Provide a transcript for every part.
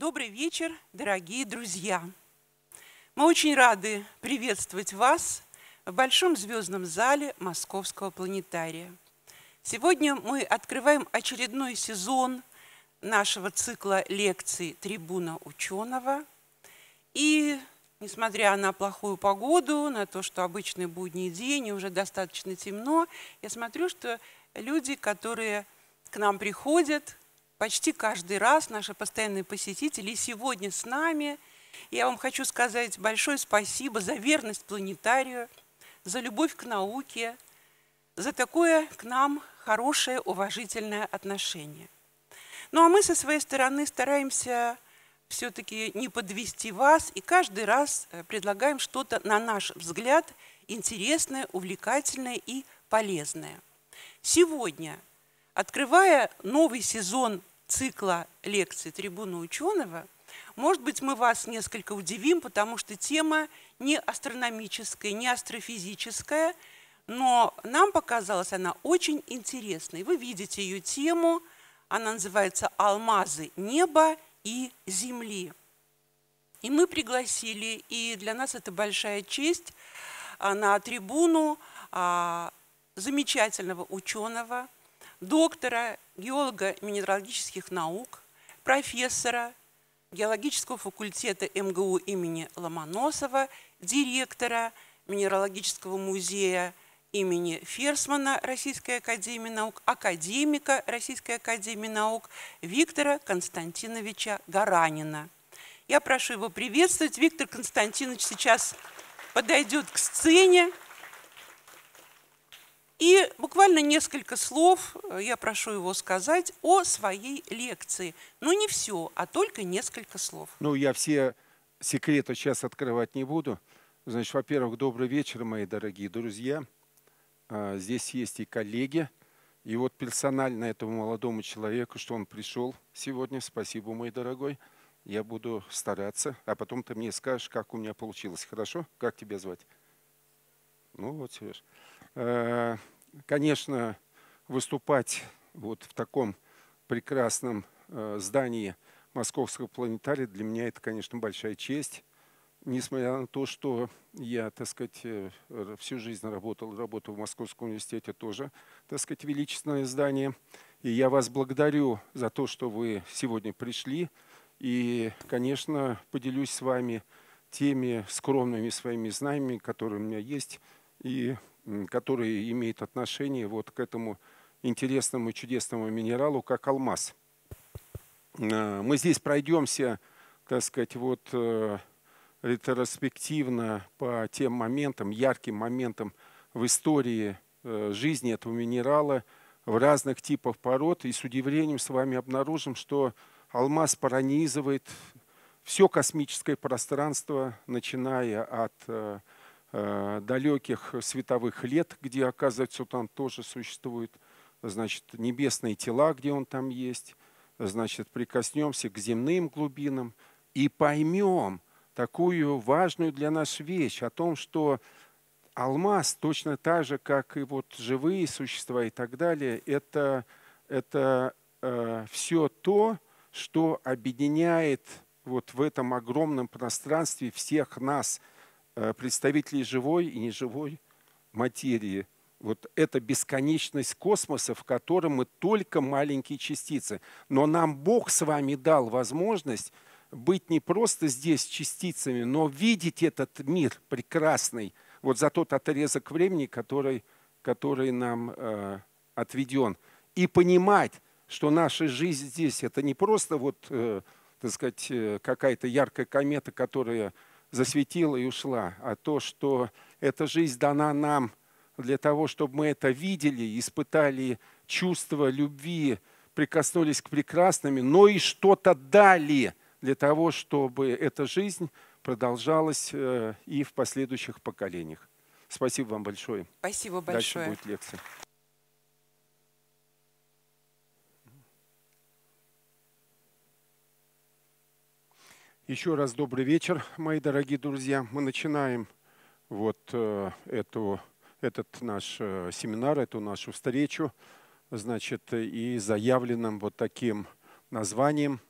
Добрый вечер, дорогие друзья! Мы очень рады приветствовать вас в Большом звездном зале Московского планетария. Сегодня мы открываем очередной сезон нашего цикла лекций «Трибуна ученого». И, несмотря на плохую погоду, на то, что обычный будний день и уже достаточно темно, я смотрю, что люди, которые к нам приходят, почти каждый раз наши постоянные посетители сегодня с нами. Я вам хочу сказать большое спасибо за верность планетарию, за любовь к науке, за такое к нам хорошее, уважительное отношение. Ну а мы со своей стороны стараемся все-таки не подвести вас и каждый раз э, предлагаем что-то, на наш взгляд, интересное, увлекательное и полезное. Сегодня, открывая новый сезон цикла лекций «Трибуна ученого», может быть, мы вас несколько удивим, потому что тема не астрономическая, не астрофизическая, но нам показалась она очень интересной. Вы видите ее тему, она называется «Алмазы неба и земли». И мы пригласили, и для нас это большая честь, а, на трибуну а, замечательного ученого – доктора геолога минералогических наук, профессора геологического факультета МГУ имени Ломоносова, директора Минералогического музея имени Ферсмана Российской Академии Наук, академика Российской Академии Наук Виктора Константиновича Гаранина. Я прошу его приветствовать. Виктор Константинович сейчас подойдет к сцене. И буквально несколько слов э, я прошу его сказать о своей лекции. Но ну, не все, а только несколько слов. Ну, я все секреты сейчас открывать не буду. Значит, во-первых, добрый вечер, мои дорогие друзья. А, здесь есть и коллеги. И вот персонально этому молодому человеку, что он пришел сегодня, спасибо, мой дорогой. Я буду стараться, а потом ты мне скажешь, как у меня получилось. Хорошо? Как тебя звать? Ну вот, Сереж. Э, конечно, выступать вот в таком прекрасном э, здании Московского планетария для меня это, конечно, большая честь. Несмотря на то, что я, так сказать, э, всю жизнь работал, работал в Московском университете тоже, так сказать, величественное здание. И я вас благодарю за то, что вы сегодня пришли. И, конечно, поделюсь с вами теми скромными своими знаниями, которые у меня есть. И который имеет отношение вот к этому интересному, чудесному минералу, как алмаз. Э, мы здесь пройдемся, так сказать, вот э, ретроспективно по тем моментам, ярким моментам в истории э, жизни этого минерала в разных типах пород. И с удивлением с вами обнаружим, что алмаз пронизывает все космическое пространство, начиная от Э, далеких световых лет, где, оказывается, там тоже существуют, значит, небесные тела, где он там есть, значит, прикоснемся к земным глубинам и поймем такую важную для нас вещь о том, что алмаз точно так же, как и вот живые существа и так далее, это, это э, все то, что объединяет вот в этом огромном пространстве всех нас – Э, представителей живой и неживой материи. Вот эта бесконечность космоса, в котором мы только маленькие частицы. Но нам Бог с вами дал возможность быть не просто здесь частицами, но видеть этот мир прекрасный вот за тот отрезок времени, который, который нам э, отведен. И понимать, что наша жизнь здесь – это не просто вот, э, так сказать, э, какая-то яркая комета, которая – засветила и ушла, а то, что эта жизнь дана нам для того, чтобы мы это видели, испытали чувство любви, прикоснулись к прекрасному, но и что-то дали для того, чтобы эта жизнь продолжалась э, и в последующих поколениях. Спасибо вам большое. Спасибо большое. Дальше будет лекция. Еще раз добрый вечер, мои дорогие друзья. Мы начинаем вот э, эту, этот наш э, семинар, эту нашу встречу, значит, и заявленным вот таким названием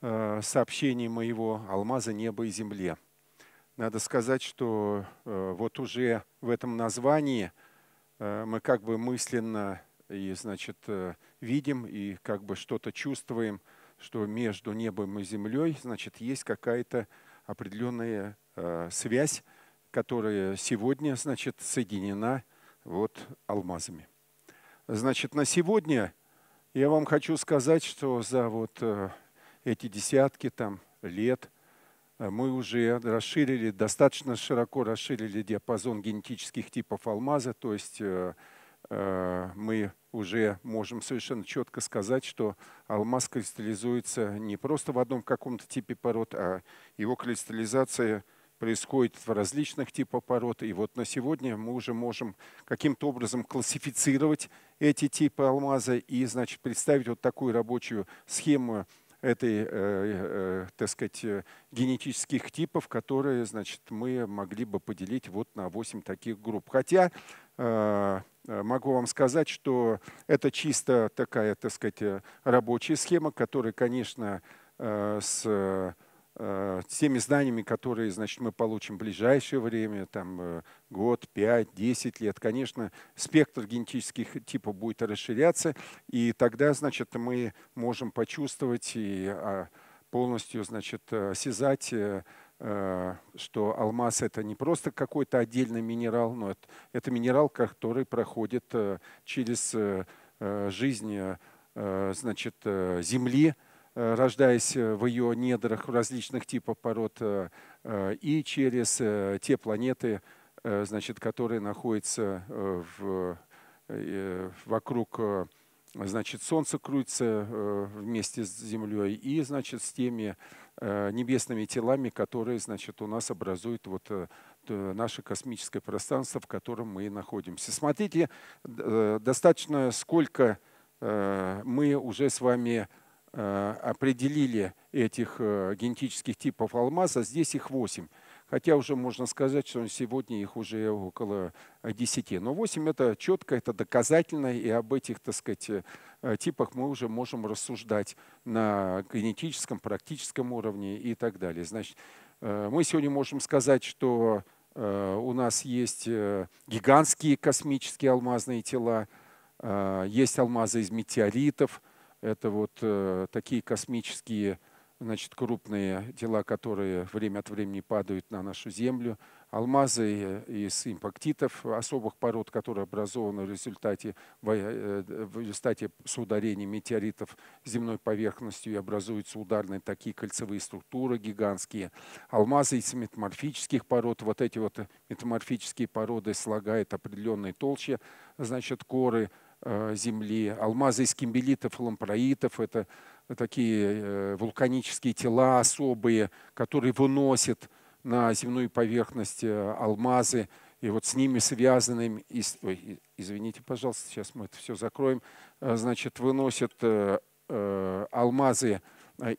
э, сообщения моего «Алмазы неба и земле». Надо сказать, что вот уже в этом названии мы как бы мысленно и, значит, видим и как бы что-то чувствуем – что между небом и землей, значит, есть какая-то определенная э, связь, которая сегодня, значит, соединена вот алмазами. Значит, на сегодня я вам хочу сказать, что за вот э, эти десятки там лет э, мы уже расширили, достаточно широко расширили диапазон генетических типов алмаза, то есть э, э мы уже можем совершенно четко сказать, что алмаз кристаллизуется не просто в одном каком-то типе пород, а его кристаллизация происходит в различных типах пород. И вот на сегодня мы уже можем каким-то образом классифицировать эти типы алмаза и значит, представить вот такую рабочую схему этой, э, э, так сказать, генетических типов, которые, значит, мы могли бы поделить вот на 8 таких групп. Хотя Э, могу вам сказать, что это чисто такая, так сказать, э, рабочая схема, которая, конечно, э, с теми знаниями, которые значит, мы получим в ближайшее время, там, год, пять, десять лет, конечно, спектр генетических типов будет расширяться, и тогда значит, мы можем почувствовать и а, полностью значит, осязать Э, что алмаз это не просто какой-то отдельный минерал, но это, это минерал, который проходит э, через э, жизнь значит, земли, рождаясь в ее недрах различных типов пород и через те планеты, значит, которые находятся в, вокруг значит, Солнца крутится вместе с Землей и значит, с теми Э, небесными телами, которые, значит, у нас образуют вот э, наше космическое пространство, в котором мы находимся. Смотрите, э, достаточно сколько мы уже с вами определили этих генетических типов алмаза. Здесь их восемь. Хотя уже можно сказать, что сегодня их уже около 10. Э, Но 8 это четко, это доказательно, и об этих, так сказать, э, э, типах мы уже можем рассуждать на генетическом, практическом уровне и так далее. Значит, мы сегодня можем сказать, что у нас есть гигантские космические алмазные тела, есть алмазы из метеоритов, это вот такие космические значит, крупные дела, которые время от времени падают на нашу землю, алмазы из импактитов особых пород, которые образованы в результате, э, в результате соударения метеоритов земной поверхностью и образуются ударные такие кольцевые структуры гигантские. Алмазы из метаморфических пород, вот эти вот метаморфические породы слагают определенные толщи, значит, коры э, земли. Алмазы из кимбелитов, лампроитов – это такие э, вулканические тела особые, которые выносят на земную поверхность э, алмазы, и вот с ними связанными, извините, пожалуйста, сейчас мы это все закроем, э, значит, выносят алмазы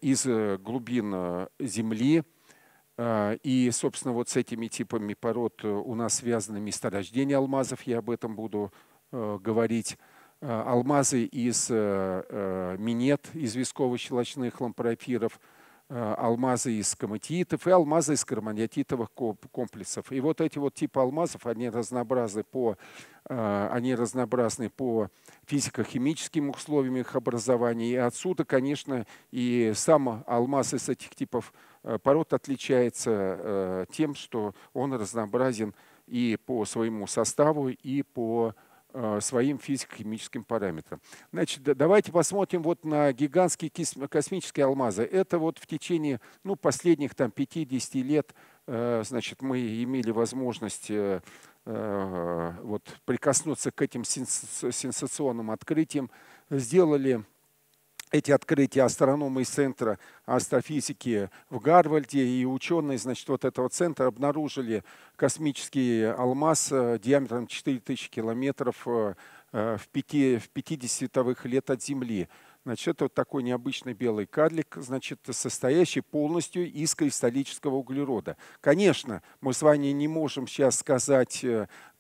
из глубин земли, и, собственно, вот с этими типами пород у нас связаны месторождения алмазов, я об этом буду говорить. Э, алмазы из э, э, минет, из висково-щелочных лампарофиров, алмазы из коматиитов и алмазы из карманититовых комплексов. И вот эти вот типы алмазов, они разнообразны по, они разнообразны по физико-химическим условиям их образования. И отсюда, конечно, и сам алмаз из этих типов пород отличается тем, что он разнообразен и по своему составу, и по Э, своим физико-химическим параметрам. Значит, давайте посмотрим вот на гигантские космические алмазы. Это вот в течение ну, последних там, 50 лет э, значит, мы имели возможность э, вот, прикоснуться к этим сенсационным открытиям. Сделали эти открытия астрономы из Центра астрофизики в Гарварде, и ученые, значит, вот этого центра обнаружили космический алмаз э, диаметром 4000 километров э, э, в 50 световых лет от Земли. Значит, это вот такой необычный белый карлик, значит, состоящий полностью из кристаллического углерода. Конечно, мы с вами не можем сейчас сказать,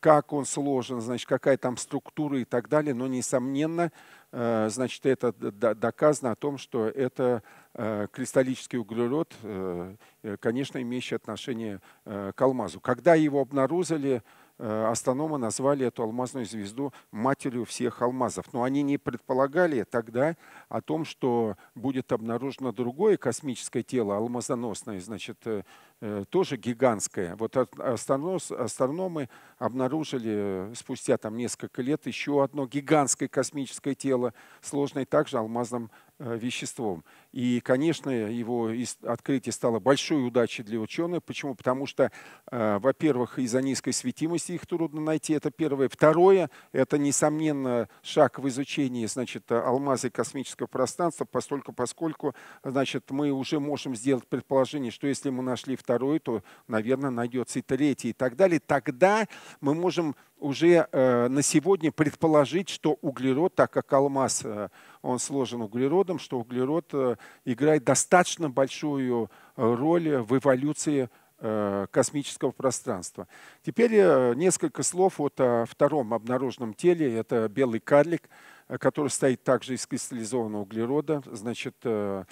как он сложен, значит, какая там структура и так далее, но, несомненно, Э, значит, это доказано о том, что это э, кристаллический углерод, э, конечно, имеющий отношение к алмазу. Когда его обнаружили, Э, астрономы назвали эту алмазную звезду матерью всех алмазов. Но они не предполагали тогда о том, что будет обнаружено другое космическое тело, алмазоносное, значит, э, э, тоже гигантское. Вот астрономы обнаружили спустя там несколько лет еще одно гигантское космическое тело, сложное также алмазным веществом. И, конечно, его открытие стало большой удачей для ученых. Почему? Потому что, э, во-первых, из-за низкой светимости их трудно найти, это первое. Второе, это, несомненно, шаг в изучении значит, алмазы космического пространства, поскольку, поскольку значит, мы уже можем сделать предположение, что если мы нашли второй, то, наверное, найдется и третий и так далее. Тогда мы можем уже э, на сегодня предположить, что углерод, так как алмаз, э, он сложен углеродом, что углерод э, играет достаточно большую э, роль в эволюции э, космического пространства. Теперь э, несколько слов вот о втором обнаруженном теле. Это белый карлик, который состоит также из кристаллизованного углерода. Значит, он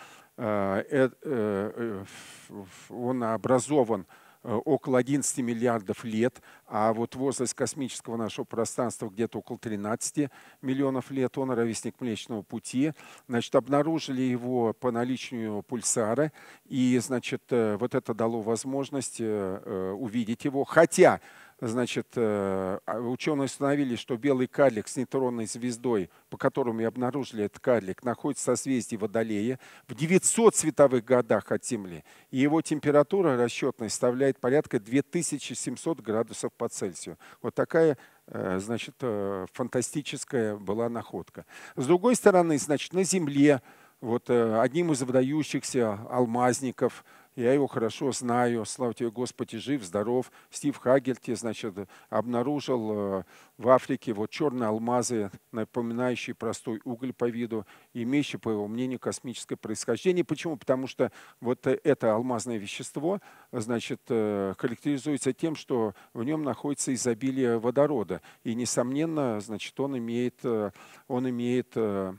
образован Э, около 11 миллиардов лет, а вот возраст космического нашего пространства где-то около 13 миллионов лет, он ровесник Млечного Пути. Значит, обнаружили его по наличию пульсара, и, значит, э, вот это дало возможность э, увидеть его, хотя значит, э, а ученые установили, что белый карлик с нейтронной звездой, по которому и обнаружили этот карлик, находится в созвездии Водолея в 900 световых годах от Земли, и его температура расчетная составляет порядка 2700 градусов по Цельсию. Вот такая э, значит, э, фантастическая была находка. С другой стороны, значит, на Земле вот, одним из выдающихся алмазников – я его хорошо знаю. Слава тебе, Господи, жив, здоров. Стив Хагельти, значит, обнаружил э, в Африке вот черные алмазы, напоминающие простой уголь по виду, имеющие, по его мнению, космическое происхождение. Почему? Потому что вот это алмазное вещество, значит, э, характеризуется тем, что в нем находится изобилие водорода. И, несомненно, значит, он имеет, э, он имеет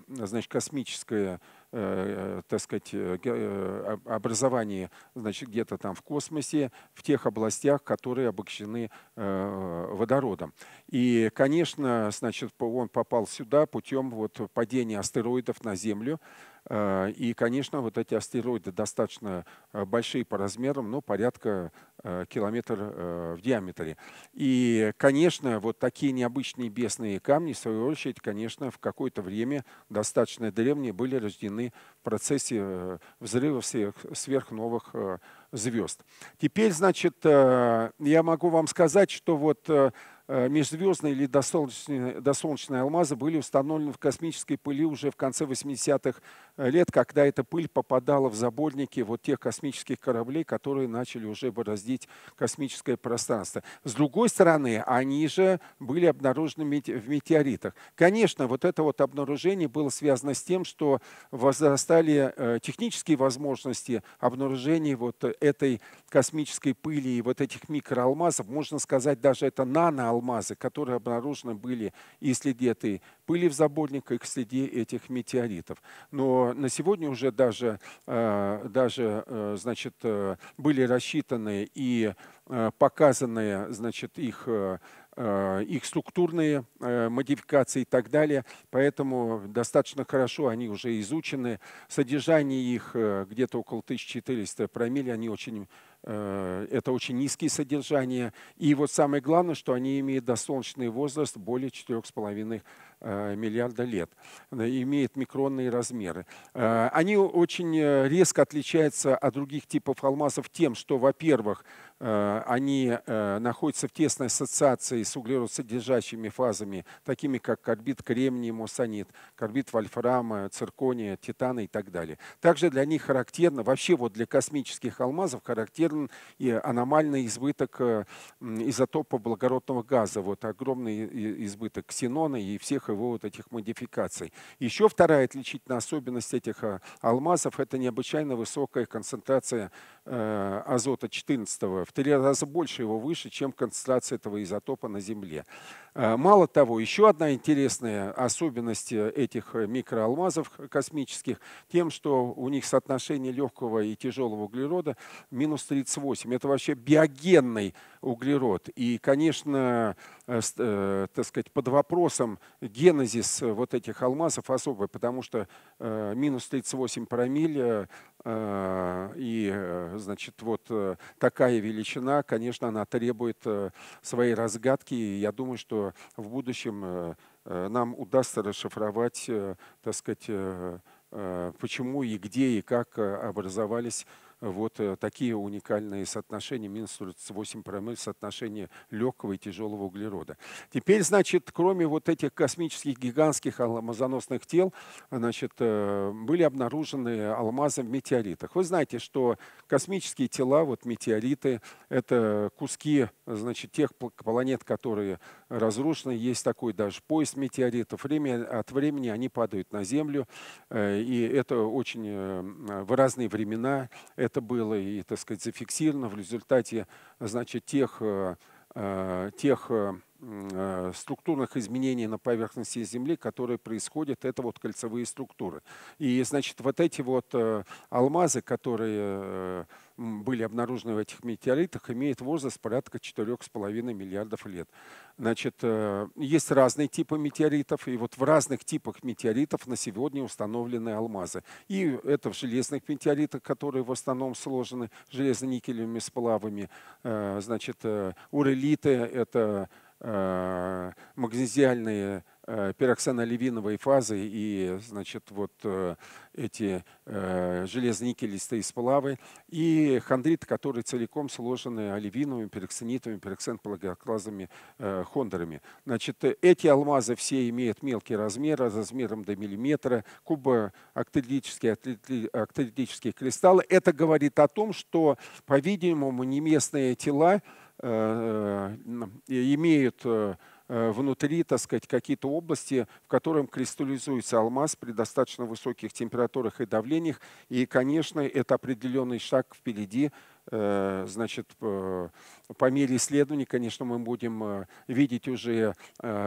значит, космическое Э, так сказать, э, э, образовании, значит, где-то там в космосе, в тех областях, которые обогащены водородом. И, конечно, значит, он попал сюда путем вот падения астероидов на Землю. А, и, конечно, вот эти астероиды достаточно э, большие по размерам, но порядка э, километр э, в диаметре. И, конечно, вот такие необычные бесные камни, в свою очередь, конечно, в какое-то время достаточно древние были рождены в процессе взрывов сверхновых звезд. Теперь, значит, я могу вам сказать, что вот межзвездные или досолнечные, досолнечные алмазы были установлены в космической пыли уже в конце 80-х лет, когда эта пыль попадала в заборники вот тех космических кораблей, которые начали уже бороздить космическое пространство. С другой стороны, они же были обнаружены в метеоритах. Конечно, вот это вот обнаружение было связано с тем, что возрастали э, технические возможности обнаружения вот этой космической пыли и вот этих микроалмазов. Можно сказать, даже это наноалмазы, которые обнаружены были и следы этой пыли в заборниках, и следы этих метеоритов. Но на сегодня уже даже, э, даже э, значит, э, были рассчитаны и показаны значит, их их структурные модификации и так далее. Поэтому достаточно хорошо они уже изучены. Содержание их где-то около 1400 промилле, они очень Э, это очень низкие содержания. И вот самое главное, что они имеют досолнечный возраст более 4,5 э, миллиарда лет, имеют микронные размеры. Э, они очень резко отличаются от других типов алмазов тем, что, во-первых, они находятся в тесной ассоциации с углеродсодержащими фазами, такими как карбид кремния, мусанит, карбид вольфрама, циркония, титана и так далее. Также для них характерно, вообще вот для космических алмазов характерно зафиксирован и аномальный избыток э, изотопа благородного газа, вот огромный избыток ксенона и всех его вот этих модификаций. Еще вторая отличительная особенность этих э, алмазов – это необычайно высокая концентрация э, азота 14 в три раза больше его выше, чем концентрация этого изотопа на Земле. Мало того, еще одна интересная особенность этих микроалмазов космических тем, что у них соотношение легкого и тяжелого углерода минус 3 38 Это вообще биогенный углерод. И, конечно, э, э так сказать, под вопросом генезис э, вот этих алмазов особый, потому что э, минус 38 промилле э, и, значит, вот такая величина, конечно, она требует своей разгадки. И я думаю, что в будущем нам удастся расшифровать, так сказать, почему и где и как образовались вот э, такие уникальные соотношения, минус 38 промилле, соотношение легкого и тяжелого углерода. Теперь, значит, кроме вот этих космических гигантских алмазоносных тел, значит, э, были обнаружены алмазы в метеоритах. Вы знаете, что космические тела, вот метеориты, это куски, значит, тех планет, которые разрушены. Есть такой даже поезд метеоритов. Время от времени они падают на Землю, э, и это очень в разные времена. Это это было и, так сказать, зафиксировано в результате, значит, тех, э, э, тех э, Э, структурных изменений на поверхности Земли, которые происходят, это вот кольцевые структуры. И, значит, вот эти вот э, алмазы, которые э, были обнаружены в этих метеоритах, имеют возраст порядка 4,5 миллиардов лет. Значит, есть разные типы метеоритов, и вот в разных типах метеоритов на сегодня установлены алмазы. И это в железных метеоритах, которые в основном сложены железно-никелевыми сплавами. Значит, урелиты — это Э, магнезиальные э, пероксаноливиновой фазы и значит, вот э, эти железникелистые сплавы, и хондриты, которые целиком сложены оливиновыми, пероксинитовыми, пероксенпологлоклазами хондрами. Значит, эти алмазы все имеют мелкие размеры, размером до миллиметра, кубооктедические октедические кристаллы. Это говорит о том, что, по-видимому, неместные тела Э, э, имеют э, внутри, так сказать, какие-то области, в котором кристаллизуется алмаз при достаточно высоких температурах и давлениях. И, конечно, это определенный шаг впереди. Значит, по мере исследований, конечно, мы будем видеть уже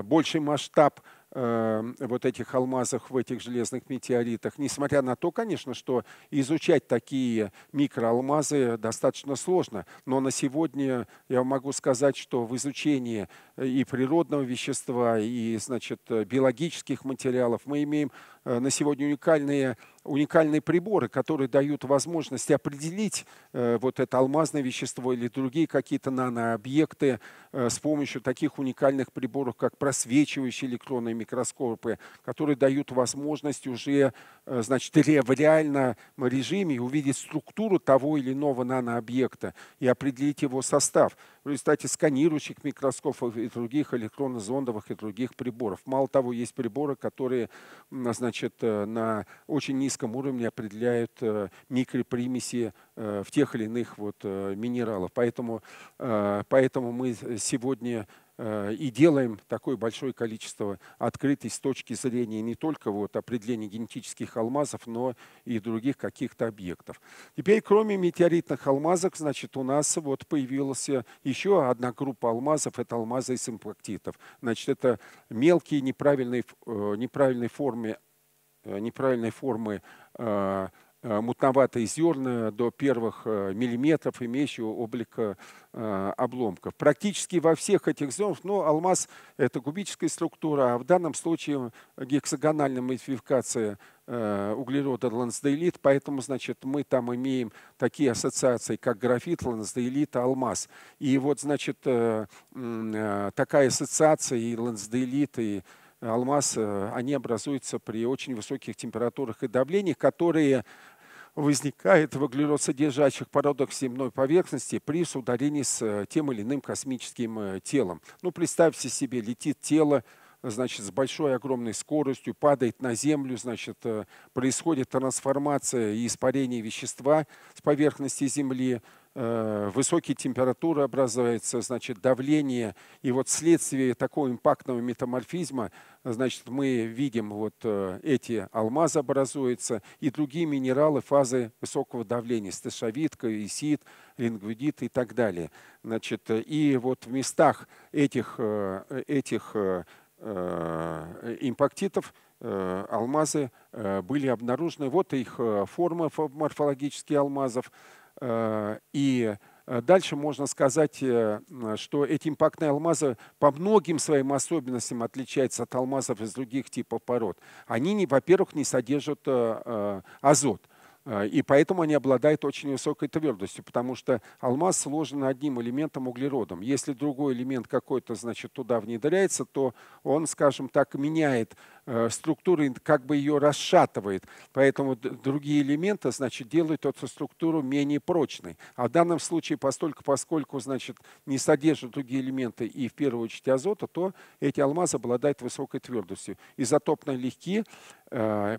больший масштаб Эм, вот этих алмазах, в этих железных метеоритах. Несмотря на то, конечно, что изучать такие микроалмазы достаточно сложно, но на сегодня я могу сказать, что в изучении э, и природного вещества, и значит, э, биологических материалов мы имеем Э, на сегодня уникальные, уникальные приборы, которые дают возможность определить э, вот это алмазное вещество или другие какие-то нанообъекты э, с помощью таких уникальных приборов, как просвечивающие электронные микроскопы, которые дают возможность уже значит, в реальном режиме увидеть структуру того или иного нанообъекта и определить его состав в результате сканирующих микроскопов и других электронно-зондовых и других приборов. Мало того, есть приборы, которые а, значит, э, на очень низком уровне определяют э, микропримеси э, в тех или иных вот минералов. Поэтому, поэтому мы сегодня Э, и делаем такое большое количество открытий с точки зрения не только вот определения генетических алмазов, но и других каких-то объектов. Теперь, кроме метеоритных алмазов, значит, у нас вот появилась еще одна группа алмазов, это алмазы из имплактитов. Значит, это мелкие неправильные, э, неправильной формы, э, неправильной формы Э, мутноватые зерна до первых э, миллиметров, имеющего облик э, обломков. Практически во всех этих зернах, но алмаз – это кубическая структура, а в данном случае гексагональная модификация углерода лансдейлит, поэтому значит, мы там имеем такие ассоциации, как графит, лансдейлит, алмаз. И вот значит, такая ассоциация и лансдейлит, и алмаз, они образуются при очень высоких температурах и давлениях, которые возникает в углеродсодержащих породах земной поверхности при ударении с э, тем или иным космическим э, телом. Ну, представьте себе, летит тело, значит, с большой огромной скоростью, падает на Землю, значит, э, происходит трансформация и испарение вещества с поверхности Земли, Э, высокие температуры образуются, значит, давление. И вот вследствие такого импактного метаморфизма, значит, мы видим вот э, эти алмазы образуются и другие минералы фазы высокого давления, стешавитка, исид, лингвидит и так далее. Значит, и вот в местах этих, э, этих импактитов алмазы были обнаружены. Вот их форма морфологические алмазов. Э, и э, дальше можно сказать, э, что эти импактные алмазы по многим своим особенностям отличаются от алмазов из других типов пород. Они, во-первых, не содержат азот. И поэтому они обладают очень высокой твердостью, потому что алмаз сложен одним элементом углеродом. Если другой элемент какой-то, значит, туда внедряется, то он, скажем так, меняет Э, структуры как бы ее расшатывает. Поэтому другие элементы, значит, делают эту структуру менее прочной. А в данном случае, поскольку, поскольку значит, не содержат другие элементы и в первую очередь азота, то эти алмазы обладают высокой твердостью. Изотопно легкие, э,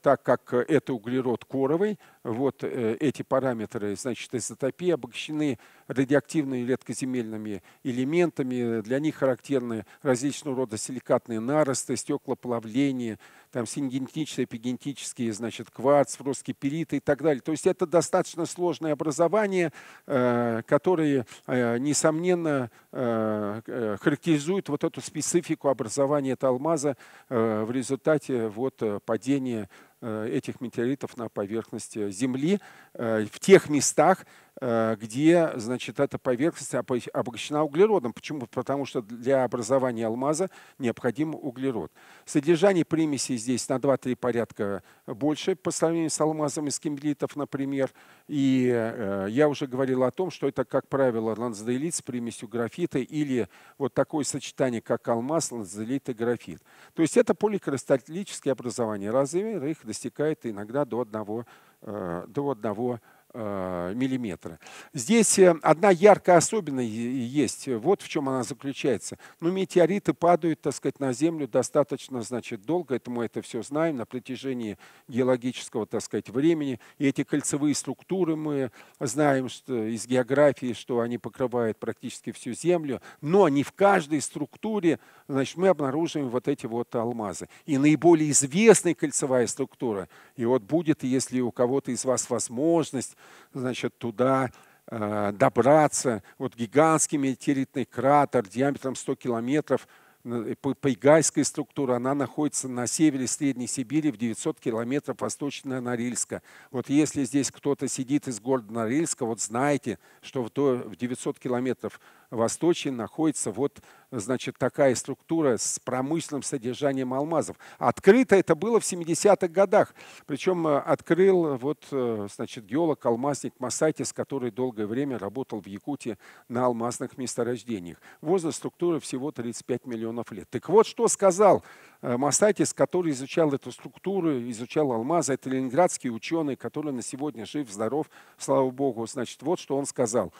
так как это углерод коровый, вот э, эти параметры, значит, изотопии обогащены радиоактивными редкоземельными элементами. Для них характерны различного рода силикатные наросты, стеклоплавление, там сингентические, эпигентические, значит, кварц, фросский перит и так далее. То есть это достаточно сложное образование, э, которое э, несомненно, э, характеризует вот эту специфику образования этого алмаза в результате вот падения этих метеоритов на поверхность Земли в тех местах, Э, где, значит, эта поверхность обогащена углеродом. Почему? Потому что для образования алмаза необходим углерод. Содержание примесей здесь на 2-3 порядка больше по сравнению с алмазом из кимбритов, например. И э, я уже говорил о том, что это, как правило, лансдейлит с примесью графита или вот такое сочетание, как алмаз, лансдейлит и графит. То есть это поликристаллические образования. Размер их достигает иногда до одного, э, до одного. Э, миллиметра. Здесь э, одна яркая особенность есть. Вот в чем она заключается. Ну, метеориты падают, так сказать, на Землю достаточно, значит, долго. Это мы это все знаем на протяжении геологического, так сказать, времени. И эти кольцевые структуры мы знаем что из географии, что они покрывают практически всю Землю. Но не в каждой структуре, значит, мы обнаруживаем вот эти вот алмазы. И наиболее известная кольцевая структура, и вот будет, если у кого-то из вас возможность значит, туда э, добраться. Вот гигантский метеоритный кратер диаметром 100 километров э, – Пайгайская структура, она находится на севере Средней Сибири в 900 километров восточно Норильска. Вот если здесь кто-то сидит из города Норильска, вот знаете, что в 900 километров Восточии находится вот, значит, такая структура с промышленным содержанием алмазов. Открыто это было в 70-х годах. Причем э, открыл э, вот, э, значит, геолог, алмазник Масайтис, который долгое время работал в Якутии на алмазных месторождениях. Возраст структуры всего 35 миллионов лет. Так вот, что сказал Э, Мастатис, который изучал эту структуру, изучал алмазы, это ленинградский ученый, который на сегодня жив, здоров, слава богу. Значит, вот что он сказал.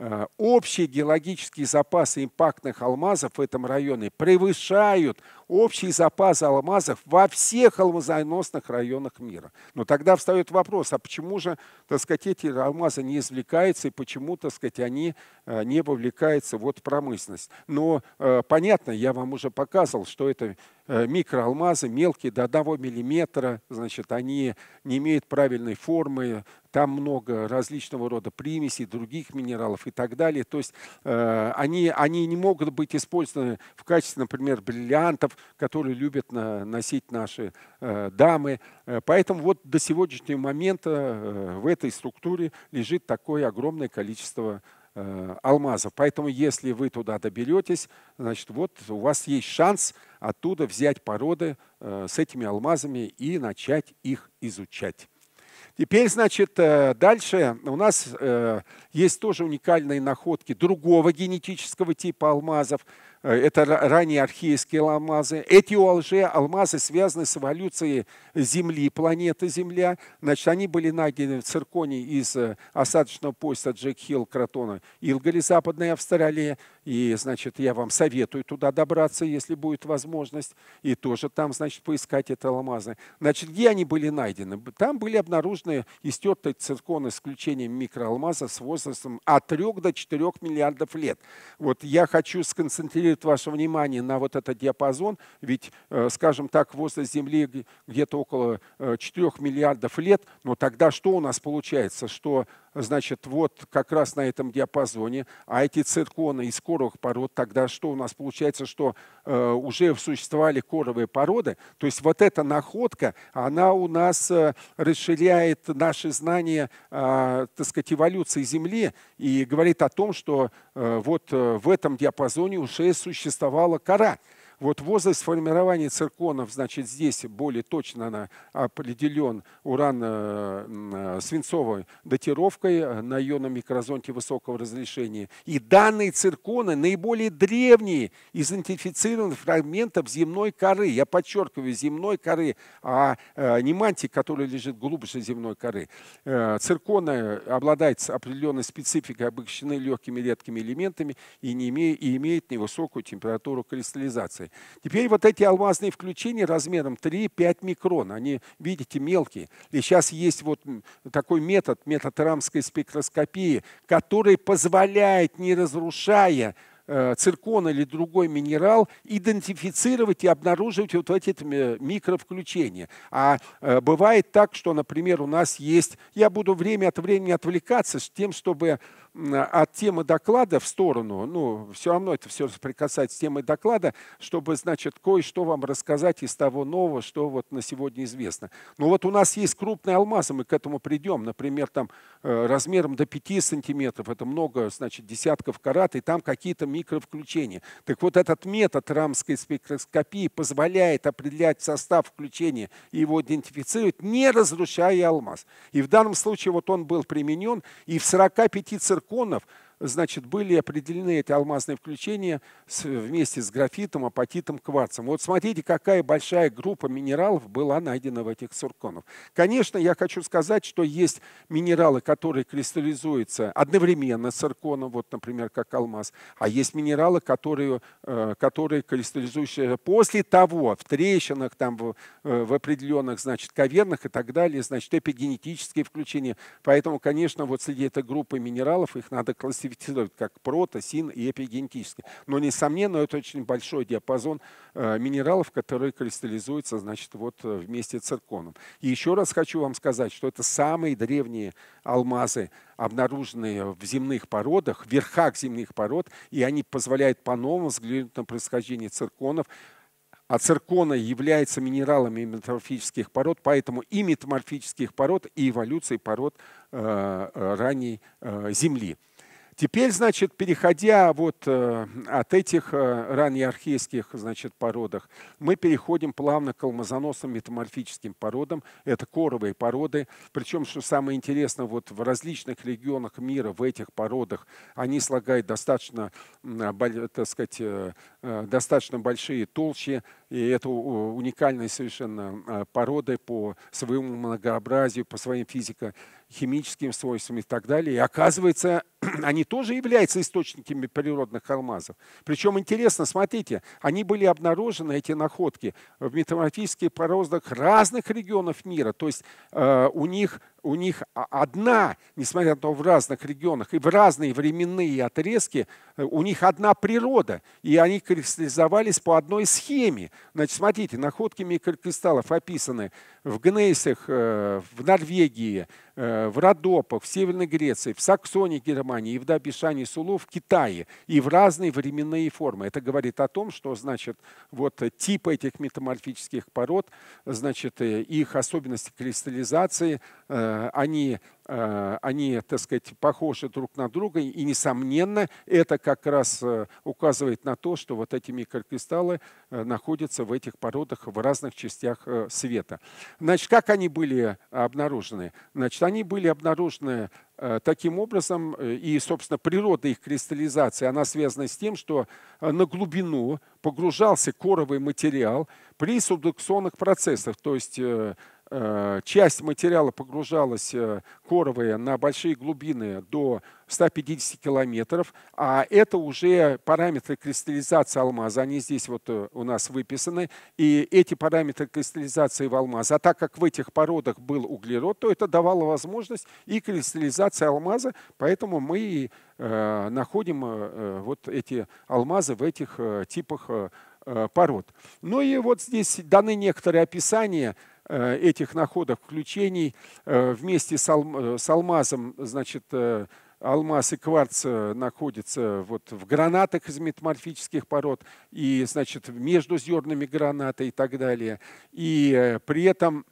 «Э, общие геологические запасы импактных алмазов в этом районе превышают общие запасы алмазов во всех алмазоносных районах мира. Но тогда встает вопрос, а почему же, так сказать, эти алмазы не извлекаются и почему, так сказать, они э, не вовлекаются вот в промышленность? Но понятно, я вам уже показывал, что это Э, микроалмазы мелкие, до 1 миллиметра, значит, они не имеют правильной формы, там много различного рода примесей, других минералов и так далее. То есть э, они, они не могут быть использованы в качестве, например, бриллиантов, которые любят на, носить наши э, дамы. Э, поэтому вот до сегодняшнего момента э, в этой структуре лежит такое огромное количество Э, алмазов. Поэтому, если вы туда доберетесь, значит, вот у вас есть шанс оттуда взять породы э, с этими алмазами и начать их изучать. Теперь, значит, э, дальше у нас есть тоже уникальные находки другого генетического типа алмазов – Э, это ранее архейские алмазы. Эти лже-алмазы связаны с эволюцией Земли, планеты Земля. Значит, они были найдены в цирконе из э, осадочного пояса Джекхилл, Кротона, Илгари, Западная Австралия. И, значит, я вам советую туда добраться, если будет возможность, и тоже там, значит, поискать эти алмазы. Значит, где они были найдены? Там были обнаружены истертые цирконы с включением микроалмаза с возрастом от 3 до 4 миллиардов лет. Вот я хочу сконцентрироваться обратит ваше внимание на вот этот диапазон, ведь, э, скажем так, возраст Земли где-то около 4 э, миллиардов лет, но тогда что у нас получается? Что значит, вот как раз на этом диапазоне, а эти цирконы из коровых пород, тогда что у нас получается, что э, уже существовали коровые породы, то есть вот эта находка, она у нас э, расширяет наши знания, э, так сказать, эволюции Земли и говорит о том, что э, вот э, в этом диапазоне уже существовала кора – вот возраст формирования цирконов, значит, здесь более точно определен уран э, э, свинцовой датировкой э, на ионном микрозонте высокого разрешения. И данные цирконы наиболее древние из идентифицированных фрагментов земной коры. Я подчеркиваю, земной коры, а не мантии, которая лежит глубже земной коры. Цирконы обладают определенной спецификой, обогащены легкими редкими элементами и, не имеют и имеет невысокую температуру кристаллизации. Теперь вот эти алмазные включения размером 3-5 микрон, они, видите, мелкие. И сейчас есть вот такой метод, метод рамской спектроскопии, который позволяет, не разрушая Э, циркон или другой минерал, идентифицировать и обнаруживать вот эти э, микровключения. А э, бывает так, что, например, у нас есть... Я буду время от времени отвлекаться с тем, чтобы от темы доклада в сторону, ну, все равно это все соприкасается с темой доклада, чтобы, значит, кое-что вам рассказать из того нового, что вот на сегодня известно. Ну, вот у нас есть крупные алмазы, мы к этому придем, например, там размером до 5 сантиметров, это много, значит, десятков карат, и там какие-то микроэлементы микровключения. Так вот, этот метод рамской спектроскопии позволяет определять состав включения и его идентифицировать, не разрушая алмаз. И в данном случае вот он был применен, и в 45 цирконов – значит, были определены эти алмазные включения с, вместе с графитом, апатитом, кварцем. Вот смотрите, какая большая группа минералов была найдена в этих цирконах. Конечно, я хочу сказать, что есть минералы, которые кристаллизуются одновременно с цирконом, вот, например, как алмаз, а есть минералы, которые, э, которые кристаллизуются после того, в трещинах, там, в, э, в определенных, значит, кавернах и так далее, значит, эпигенетические включения. Поэтому, конечно, вот среди этой группы минералов их надо классифицировать классифицируют как прото, син и эпигенетические. Но, несомненно, это очень большой диапазон э, минералов, которые кристаллизуются значит, вот э, вместе с цирконом. И еще раз хочу вам сказать, что это самые древние алмазы, обнаруженные в земных породах, в верхах земных пород, и они позволяют по-новому взглянуть на происхождение цирконов, а циркона является минералами метаморфических пород, поэтому и метаморфических пород, и эволюции пород э, э ранней э, Земли. Теперь, значит, переходя вот э, от этих э, раннеархейских, значит, породах, мы переходим плавно к алмазоносным метаморфическим породам. Это коровые породы. Причем, что самое интересное, вот в различных регионах мира в этих породах они слагают достаточно, так сказать, э, достаточно большие толщи и это уникальная совершенно а, порода по своему многообразию, по своим физико-химическим свойствам и так далее. И оказывается, они тоже являются источниками природных алмазов. Причем интересно, смотрите, они были обнаружены, эти находки, в метаморфических породах разных регионов мира. То есть э, у них у них одна, несмотря на то, в разных регионах и в разные временные отрезки, э, у них одна природа, и они кристаллизовались по одной схеме. Значит, смотрите, находки микрокристаллов описаны в Гнейсах, э, в Норвегии, Э, в Родопах, в Северной Греции, в Саксонии, Германии, и в Дабишане, Сулу, в Китае и в разные временные формы. Это говорит о том, что значит вот тип этих метаморфических пород, значит э, их особенности кристаллизации, э, они Э, они, так сказать, похожи друг на друга, и, несомненно, это как раз э, указывает на то, что вот эти микрокристаллы э, находятся в этих породах в разных частях света. Значит, как они были обнаружены? Значит, они были обнаружены таким образом, и, собственно, природа их кристаллизации, она связана с тем, что на глубину погружался коровый материал при субдукционных процессах, то есть Э, часть материала погружалась э, коровая на большие глубины до 150 километров, а это уже параметры кристаллизации алмаза, они здесь вот э, у нас выписаны, и эти параметры кристаллизации в алмаза, а так как в этих породах был углерод, то это давало возможность и кристаллизации алмаза, поэтому мы и находим вот эти алмазы в этих типах пород. Ну и вот здесь даны некоторые описания, Э, этих находок, включений э, вместе с, алм, э, с алмазом, значит, алмаз и кварц находятся вот в гранатах из метаморфических пород и, значит, между зернами граната и так далее. И при этом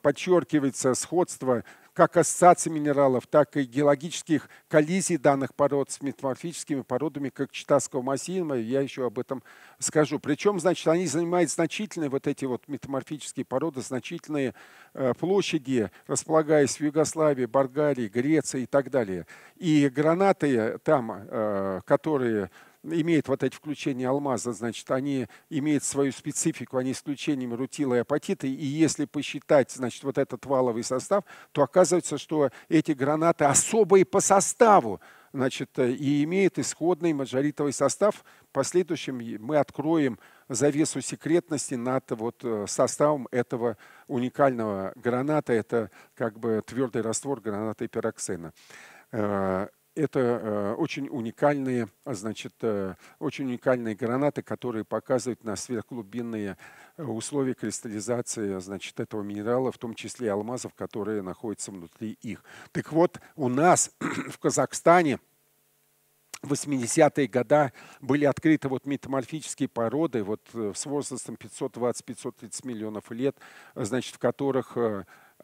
подчеркивается сходство как ассоциаций минералов, так и геологических коллизий данных пород с метаморфическими породами, как Читасского массива, я еще об этом скажу. Причем, значит, они занимают значительные, вот эти вот метаморфические породы, значительные э, площади, располагаясь в Югославии, Болгарии, Греции и так далее. И гранаты там, э, которые имеют вот эти включения алмаза, значит, они имеют свою специфику, они исключением рутила и апатита. И если посчитать, значит, вот этот валовый состав, то оказывается, что эти гранаты особые по составу значит, э, и имеют исходный мажоритовый состав. В последующем мы откроем завесу секретности над вот э, составом этого уникального граната. Это как бы твердый раствор граната и пироксена. Э, это э, очень уникальные, а значит, э, очень уникальные гранаты, которые показывают на сверхглубинные э, условия кристаллизации а значит, этого минерала, в том числе и алмазов, которые находятся внутри их. Так вот, у нас в Казахстане 80-е годы были открыты вот метаморфические породы вот с возрастом 520-530 миллионов лет, а значит, в которых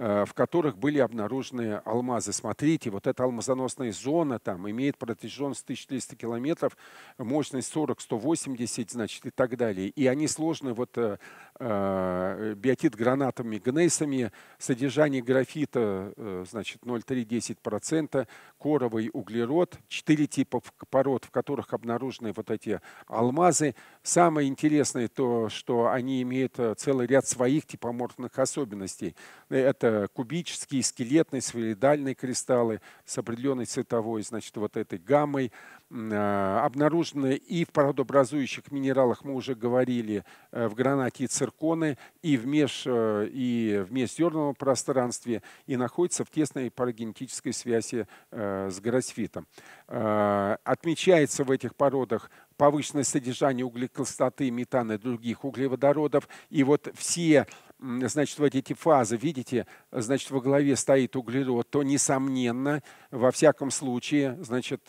Э, в которых были обнаружены алмазы. Смотрите, вот эта алмазоносная зона там имеет протяженность 1300 километров, мощность 40-180, значит, и так далее. И они сложны вот э, Э, биотит гранатами, гнейсами, содержание графита э, значит, 0,3-10%, коровый углерод, четыре типа пород, в которых обнаружены вот эти алмазы. Самое интересное то, что они имеют э, целый ряд своих типоморфных особенностей. Это кубические, скелетные, сферидальные кристаллы с определенной цветовой значит, вот этой гаммой, обнаружены и в породообразующих минералах, мы уже говорили, в гранате и цирконы и в, меж, э, и в межзвездном пространстве и находится в тесной парагенетической связи э, с гросфитом. Э, отмечается в этих породах повышенное содержание углекислоты, метана и других углеводородов. И вот все значит, вот эти фазы, видите, значит, во главе стоит углерод, то, несомненно, во всяком случае, значит,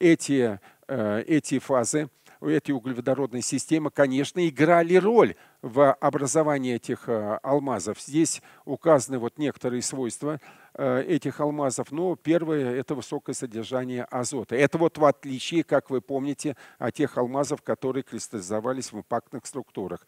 эти, эти фазы – эти углеводородные системы, конечно, играли роль в образовании этих э, алмазов. Здесь указаны вот некоторые свойства э, этих алмазов. Но первое – это высокое содержание азота. Это вот в отличие, как вы помните, от тех алмазов, которые кристаллизовались в импактных структурах.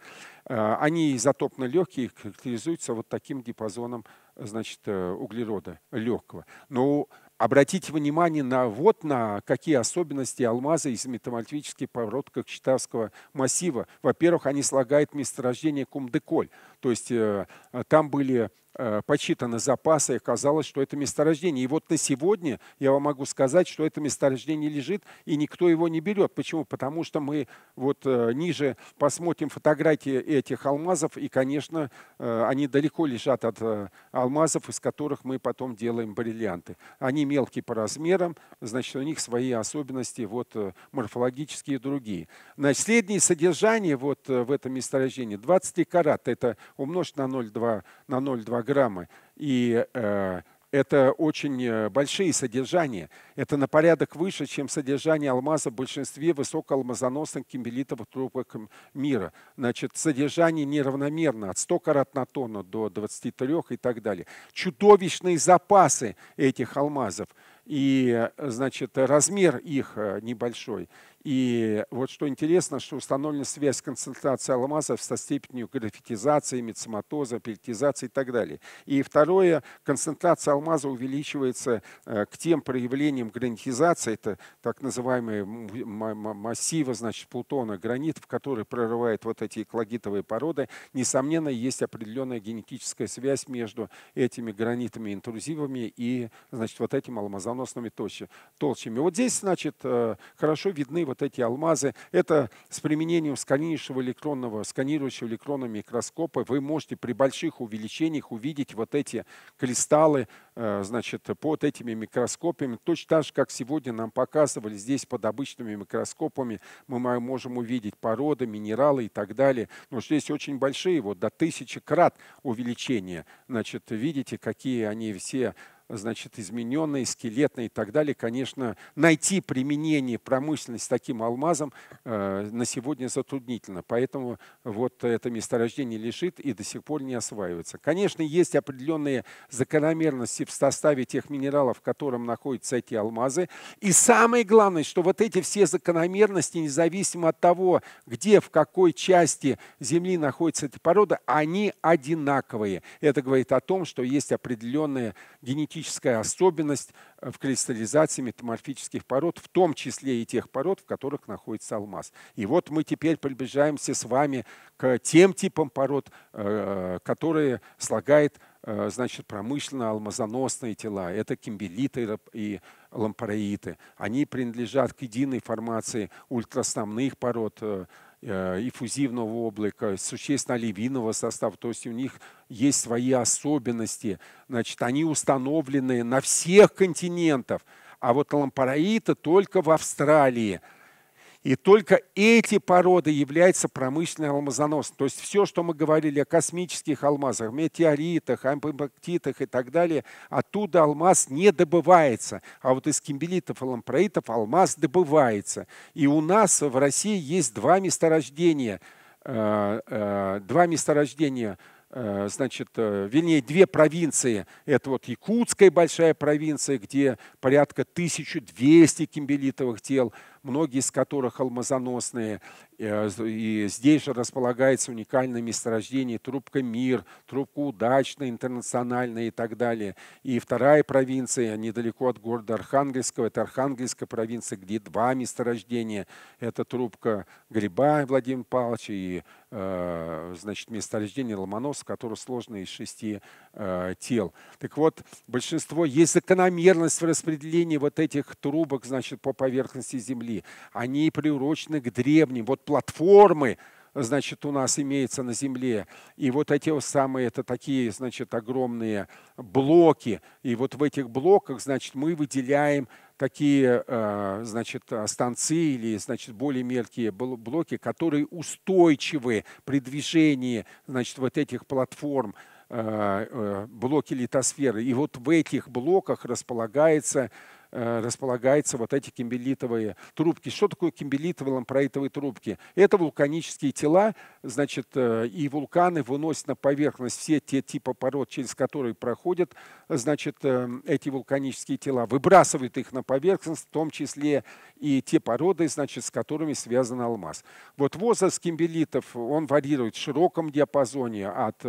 Э, они изотопно легкие, характеризуются вот таким диапазоном значит, углерода легкого. Но Обратите внимание на вот на какие особенности алмаза из метаморфических пород Кокчетавского массива. Во-первых, они слагают месторождение кумдеколь. То есть э, э, там были э, почитаны запасы, и оказалось, что это месторождение. И вот на сегодня я вам могу сказать, что это месторождение лежит, и никто его не берет. Почему? Потому что мы вот ниже посмотрим фотографии этих алмазов, и, конечно, они далеко лежат от алмазов, из которых мы потом делаем бриллианты. Они мелкие по размерам, значит, у них свои особенности, вот морфологические и другие. Наследнее содержание вот в этом месторождении 23 карат. Это умножить на 0,2 на 0,2 грамма. И э, это очень э, большие содержания. Это на порядок выше, чем содержание алмаза в большинстве высокоалмазоносных кимбелитовых трубок мира. Значит, содержание неравномерно от 100 карат на тонну до 23 и так далее. Чудовищные запасы этих алмазов и, э, значит, размер их э, небольшой. И вот что интересно, что установлена связь концентрации алмазов со степенью графитизации, мецематоза, пелетизации и так далее. И второе, концентрация алмаза увеличивается э, к тем проявлениям гранитизации, это так называемые массивы значит, плутона, гранит, в который прорывает вот эти эклогитовые породы. Несомненно, есть определенная генетическая связь между этими гранитами интрузивами и значит, вот этими алмазоносными толщами. Вот здесь значит, э, хорошо видны вот вот эти алмазы. Это с применением сканирующего электронного, сканирующего электронного микроскопа вы можете при больших увеличениях увидеть вот эти кристаллы э, значит, под этими микроскопами. Точно так же, как сегодня нам показывали здесь под обычными микроскопами, мы можем увидеть породы, минералы и так далее. Но здесь очень большие, вот до тысячи крат увеличения. Значит, видите, какие они все значит, измененные, скелетные и так далее. Конечно, найти применение промышленности таким алмазом э, на сегодня затруднительно. Поэтому вот это месторождение лежит и до сих пор не осваивается. Конечно, есть определенные закономерности в составе тех минералов, в котором находятся эти алмазы. И самое главное, что вот эти все закономерности, независимо от того, где, в какой части Земли находится эта порода, они одинаковые. Это говорит о том, что есть определенная генетическая специфическая особенность э, в кристаллизации метаморфических пород, в том числе и тех пород, в которых находится алмаз. И вот мы теперь приближаемся с вами к тем типам пород, э, которые слагает э, значит, промышленно-алмазоносные тела. Это кимбелиты и лампароиты. Они принадлежат к единой формации ультрасомных пород, эффузивного облака, существенно оливинного состава, то есть у них есть свои особенности. Значит, они установлены на всех континентах, а вот лампараита только в Австралии – и только эти породы являются промышленной алмазоносной, То есть все, что мы говорили о космических алмазах, метеоритах, ампактитах и так далее, оттуда алмаз не добывается. А вот из кимбелитов и лампроитов алмаз добывается. И у нас в России есть два месторождения, э, э, два месторождения э, значит, вернее, две провинции. Это вот Якутская большая провинция, где порядка 1200 кимбелитовых тел – многие из которых алмазоносные. Э, и здесь же располагается уникальное месторождение трубка «Мир», трубка «Удачная», «Интернациональная» и так далее. И вторая провинция, недалеко от города Архангельского, это Архангельская провинция, где два месторождения. Это трубка Гриба Владимира Павловича и э, значит, месторождение Ломоносов, которое сложено из шести э, тел. Так вот, большинство, есть закономерность в распределении вот этих трубок, значит, по поверхности Земли земли, они приурочены к древним. Вот платформы, значит, у нас имеется на Земле. И вот эти самые, это такие, значит, огромные блоки. И вот в этих блоках, значит, мы выделяем такие, э, значит, станции или, значит, более мелкие блоки, которые устойчивы при движении, значит, вот этих платформ э, э, блоки литосферы. И вот в этих блоках располагается Э, располагаются вот эти кимбелитовые трубки. Что такое кимбелитовые лампроитовые трубки? Это вулканические тела, значит, э, и вулканы выносят на поверхность все те типы пород, через которые проходят, значит, э, эти вулканические тела, выбрасывают их на поверхность, в том числе и те породы, значит, с которыми связан алмаз. Вот возраст кимбелитов, он варьирует в широком диапазоне от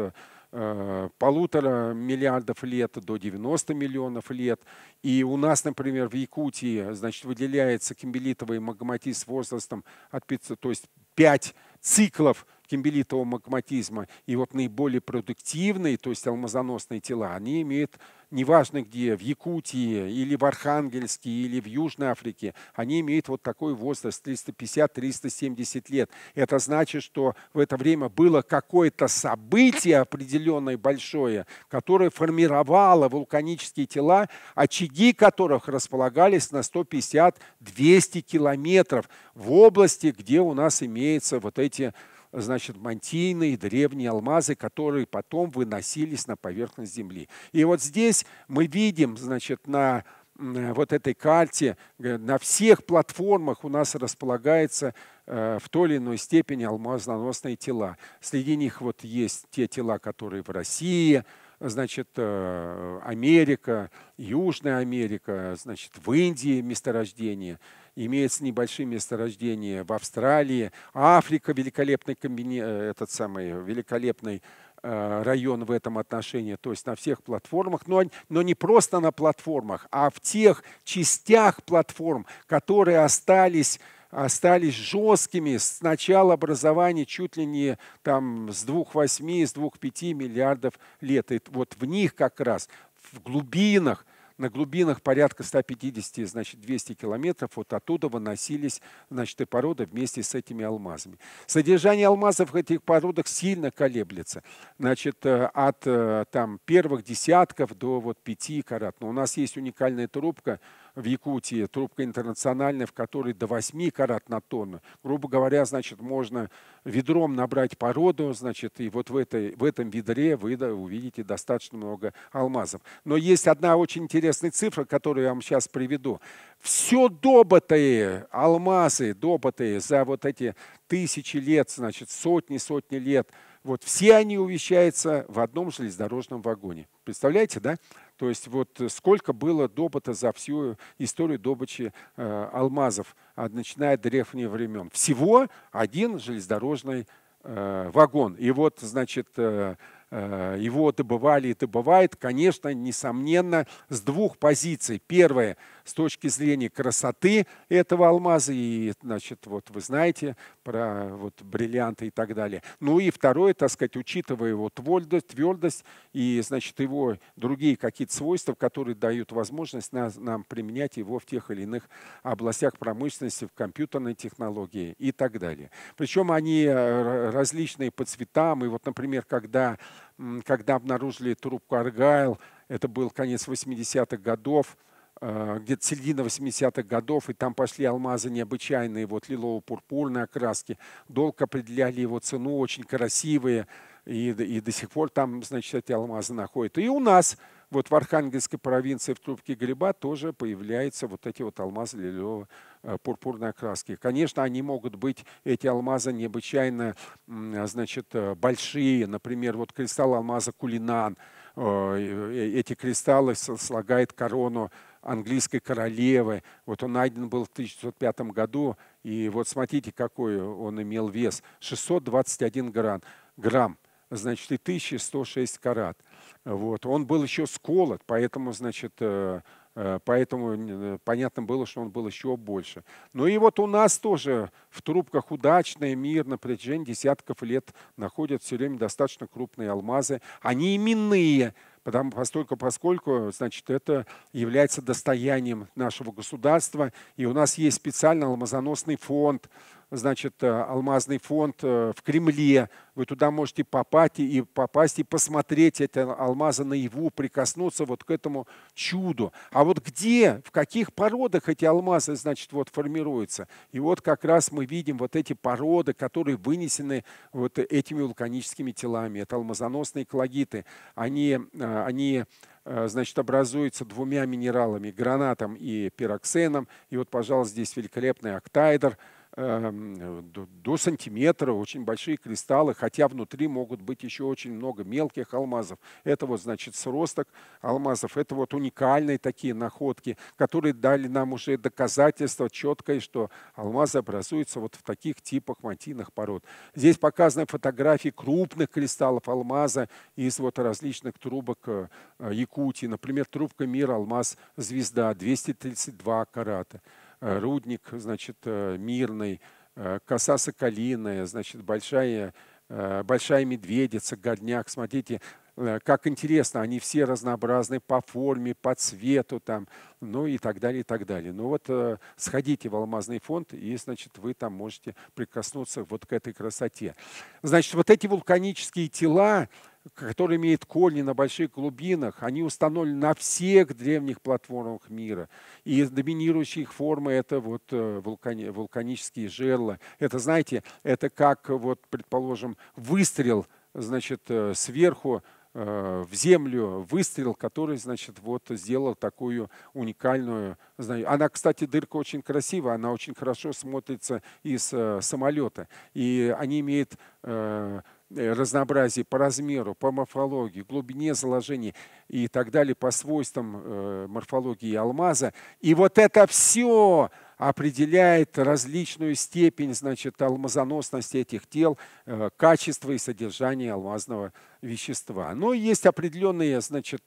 Э, полутора миллиардов лет до 90 миллионов лет. И у нас, например, в Якутии значит, выделяется магматит с возрастом от 500, то есть 5 циклов кимбелитового магматизма и вот наиболее продуктивные, то есть алмазоносные тела, они имеют, неважно где, в Якутии или в Архангельске или в Южной Африке, они имеют вот такой возраст 350-370 лет. Это значит, что в это время было какое-то событие определенное большое, которое формировало вулканические тела, очаги которых располагались на 150-200 километров в области, где у нас имеются вот эти значит, мантийные древние алмазы, которые потом выносились на поверхность Земли. И вот здесь мы видим, значит, на вот этой карте, э, на всех платформах у нас располагается э, в той или иной степени алмазноносные тела. Среди них вот есть те тела, которые в России, значит, э, Америка, Южная Америка, значит, в Индии месторождение – имеется небольшие месторождения в Австралии. Африка великолепный, комбини... Э, этот самый, великолепный э, район в этом отношении, то есть на всех платформах, но, но не просто на платформах, а в тех частях платформ, которые остались остались жесткими с начала образования чуть ли не там, с 2,8, с 2,5 миллиардов лет. И вот в них как раз, в глубинах, на глубинах порядка 150, значит, 200 километров вот оттуда выносились, значит, и породы вместе с этими алмазами. Содержание алмазов в этих породах сильно колеблется, значит, э, от э, там первых десятков до вот пяти карат. Но у нас есть уникальная трубка – в Якутии, трубка интернациональная, в которой до 8 карат на тонну. Грубо говоря, значит, можно ведром набрать породу, значит, и вот в, этой, в этом ведре вы увидите достаточно много алмазов. Но есть одна очень интересная цифра, которую я вам сейчас приведу. Все добытые алмазы, добытые за вот эти тысячи лет, значит, сотни-сотни лет – вот все они увещаются в одном железнодорожном вагоне. Представляете, да? То есть вот сколько было добыта за всю историю добычи э, алмазов, начиная от древних времен. Всего один железнодорожный э, вагон. И вот, значит, э, э его добывали и добывает, конечно, несомненно, с двух позиций. Первое – с точки зрения красоты этого алмаза. И, значит, вот вы знаете про вот бриллианты и так далее. Ну и второе, так сказать, учитывая его твердость, твердость и, значит, его другие какие-то свойства, которые дают возможность нас, нам применять его в тех или иных областях промышленности, в компьютерной технологии и так далее. Причем они э, различные по цветам. И вот, например, когда, когда обнаружили трубку «Аргайл», это был конец 80-х годов, Э, где-то середина 80-х годов, и там пошли алмазы необычайные, вот лилово-пурпурные окраски. Долг определяли его цену, очень красивые, и, и до сих пор там, значит, эти алмазы находят. И у нас вот в Архангельской провинции в трубке гриба тоже появляются вот эти вот алмазы лилово-пурпурной э, окраски. Конечно, они могут быть, эти алмазы необычайно, значит, э, большие. Например, вот кристалл алмаза кулинан. Эти кристаллы слагает корону английской королевы. Вот он найден был в 1905 году, и вот смотрите, какой он имел вес. 621 грамм. грамм значит, и 1106 карат. Вот. Он был еще сколот, поэтому, значит, э, э, Поэтому э, понятно было, что он был еще больше. Но ну и вот у нас тоже в трубках удачно и мир на протяжении десятков лет находят все время достаточно крупные алмазы. Они именные, потому, постольку, поскольку значит, это является достоянием нашего государства, и у нас есть специальный алмазоносный фонд, значит, э, алмазный фонд э, в Кремле. Вы туда можете попасть и попасть и посмотреть эти алмазы наяву, прикоснуться вот к этому чуду. А вот где, в каких породах эти алмазы, значит, вот формируются? И вот как раз мы видим вот эти породы, которые вынесены вот этими вулканическими телами. Это алмазоносные коллагиты. Они, э, они значит, образуется двумя минералами – гранатом и пироксеном. И вот, пожалуйста, здесь великолепный октайдер – Эм, до, до сантиметра, очень большие кристаллы, хотя внутри могут быть еще очень много мелких алмазов. Это вот, значит, сросток алмазов. Это вот уникальные такие находки, которые дали нам уже доказательство четкое, что алмазы образуются вот в таких типах мантийных пород. Здесь показаны фотографии крупных кристаллов алмаза из вот различных трубок э, э, Якутии. Например, трубка Мир алмаз-звезда 232 карата. Э, рудник, значит, э, мирный, э, коса соколиная, значит, большая, большая медведица, горняк. Смотрите, как интересно, они все разнообразны по форме, по цвету там, ну и так далее, и так далее. Но ну вот сходите в алмазный фонд, и, значит, вы там можете прикоснуться вот к этой красоте. Значит, вот эти вулканические тела, которые имеют корни на больших глубинах, они установлены на всех древних платформах мира. И доминирующие их формы – это вот э, вулкани, вулканические жерла. Это, знаете, это как, вот, предположим, выстрел значит, э, сверху э, в землю выстрел, который, значит, вот сделал такую уникальную. Знаю, она, кстати, дырка очень красивая, она очень хорошо смотрится из самолета. И они имеют Э, разнообразие по размеру, по морфологии, глубине заложений и так далее, по свойствам э, морфологии алмаза. И вот это все определяет различную степень значит, алмазоносности этих тел, э, качество и содержание алмазного вещества. Но есть определенные, значит,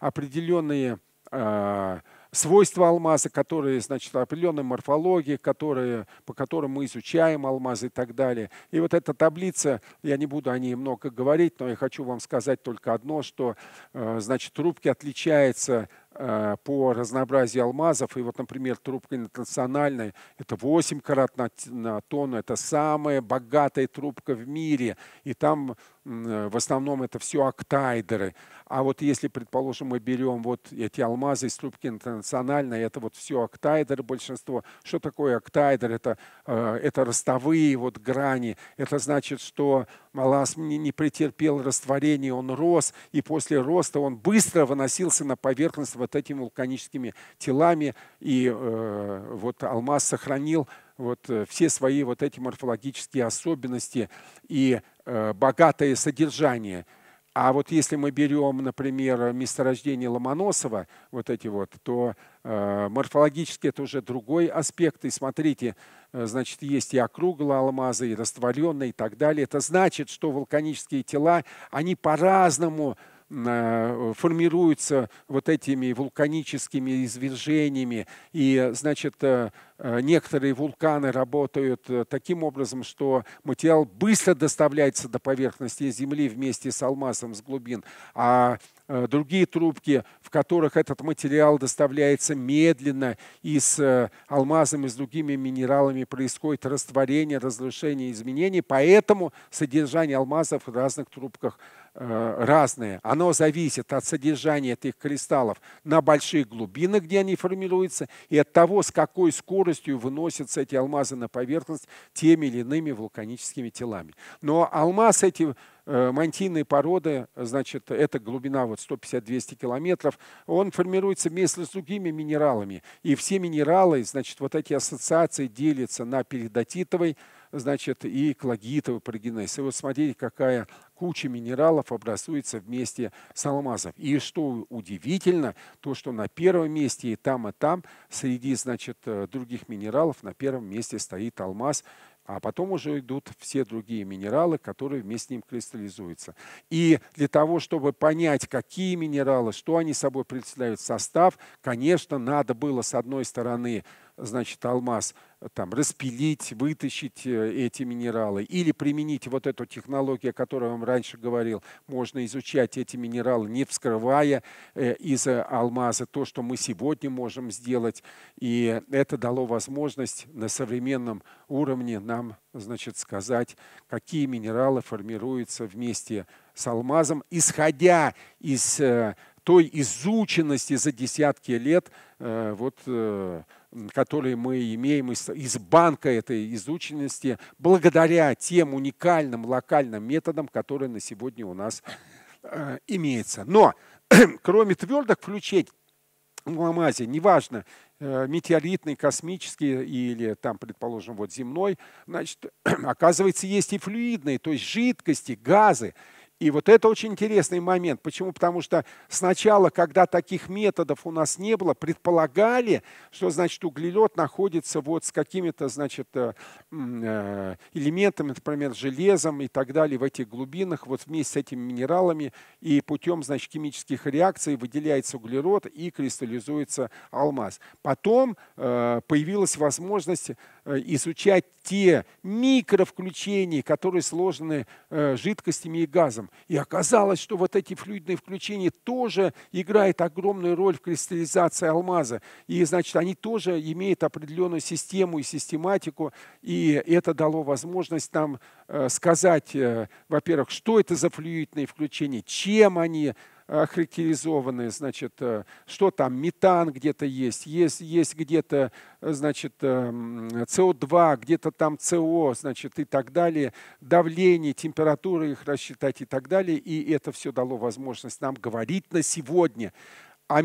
определенные а, свойства алмаза, которые, значит, определенной морфологии, которые, по которым мы изучаем алмазы и так далее. И вот эта таблица, я не буду о ней много говорить, но я хочу вам сказать только одно, что, э, значит, рубки отличаются. Э, по разнообразию алмазов. И вот, например, трубка интернациональная – это 8 карат на, на тонну. Это самая богатая трубка в мире. И там э, в основном это все октайдеры. А вот если, предположим, мы берем вот эти алмазы из трубки интернациональной, это вот все октайдеры большинство. Что такое октайдер? Это, э, это ростовые вот грани. Это значит, что Малас не претерпел растворения, он рос, и после роста он быстро выносился на поверхность вот этими вулканическими телами, и э, вот алмаз сохранил вот э, все свои вот эти морфологические особенности и э, богатое содержание – а вот если мы берем, например, месторождение Ломоносова, вот эти вот, то э, морфологически это уже другой аспект. И смотрите, э, значит, есть и округлые алмазы, и растворенные, и так далее. Это значит, что вулканические тела, они по-разному э, формируются вот этими вулканическими извержениями. И, значит, э, Э, некоторые вулканы работают э, таким образом, что материал быстро доставляется до поверхности Земли вместе с алмазом с глубин, а э, другие трубки, в которых этот материал доставляется медленно и с алмазом и с другими минералами происходит растворение, разрушение, изменение. Поэтому содержание алмазов в разных трубках разное. Оно зависит от содержания этих кристаллов на больших глубинах, где они формируются, и от того, с какой скоростью скоростью выносятся эти алмазы на поверхность теми или иными вулканическими телами. Но алмаз эти э, мантийные породы, значит, это глубина вот 150-200 километров, он формируется вместе с другими минералами. И все минералы, значит, вот эти ассоциации делятся на передатитовый, значит, и клагитовый парагенез. И вот смотрите, какая куча минералов образуется вместе с алмазом. И что удивительно, то, что на первом месте и там, и там, среди, значит, э, других минералов на первом месте стоит алмаз, а потом уже идут все другие минералы, которые вместе с ним кристаллизуются. И для того, чтобы понять, какие минералы, что они собой представляют состав, конечно, надо было, с одной стороны, значит, алмаз э, там, распилить, вытащить э, эти минералы или применить вот эту технологию, о которой я вам раньше говорил. Можно изучать эти минералы, не вскрывая э, из алмаза то, что мы сегодня можем сделать. И это дало возможность на современном уровне нам значит, сказать, какие минералы формируются вместе с алмазом, исходя из той изученности за десятки лет вот, которые мы имеем из, из банка этой изученности, благодаря тем уникальным локальным методам, которые на сегодня у нас э, имеются. Но кроме твердых включений в Ламазе, неважно, э, метеоритный, космический или там, предположим, вот земной, значит, оказывается, есть и флюидные, то есть жидкости, газы, и вот это очень интересный момент. Почему? Потому что сначала, когда таких методов у нас не было, предполагали, что, значит, углерод находится вот с какими-то, значит, э, э, элементами, например, железом и так далее в этих глубинах, вот вместе с этими минералами, и путем, значит, химических реакций выделяется углерод и кристаллизуется алмаз. Потом э, появилась возможность Э, изучать те микровключения, которые сложены э, жидкостями и газом. И оказалось, что вот эти флюидные включения тоже играют огромную роль в кристаллизации алмаза. И, значит, они тоже имеют определенную систему и систематику. И это дало возможность нам э, сказать, во-первых, что это за флюидные включения, чем они охарактеризованы, значит, э, что там, метан где-то есть, есть, есть где-то, э, значит, эм, СО2, где-то там СО, значит, и так далее, давление, температура их рассчитать и так далее, и это все дало возможность нам говорить на сегодня о,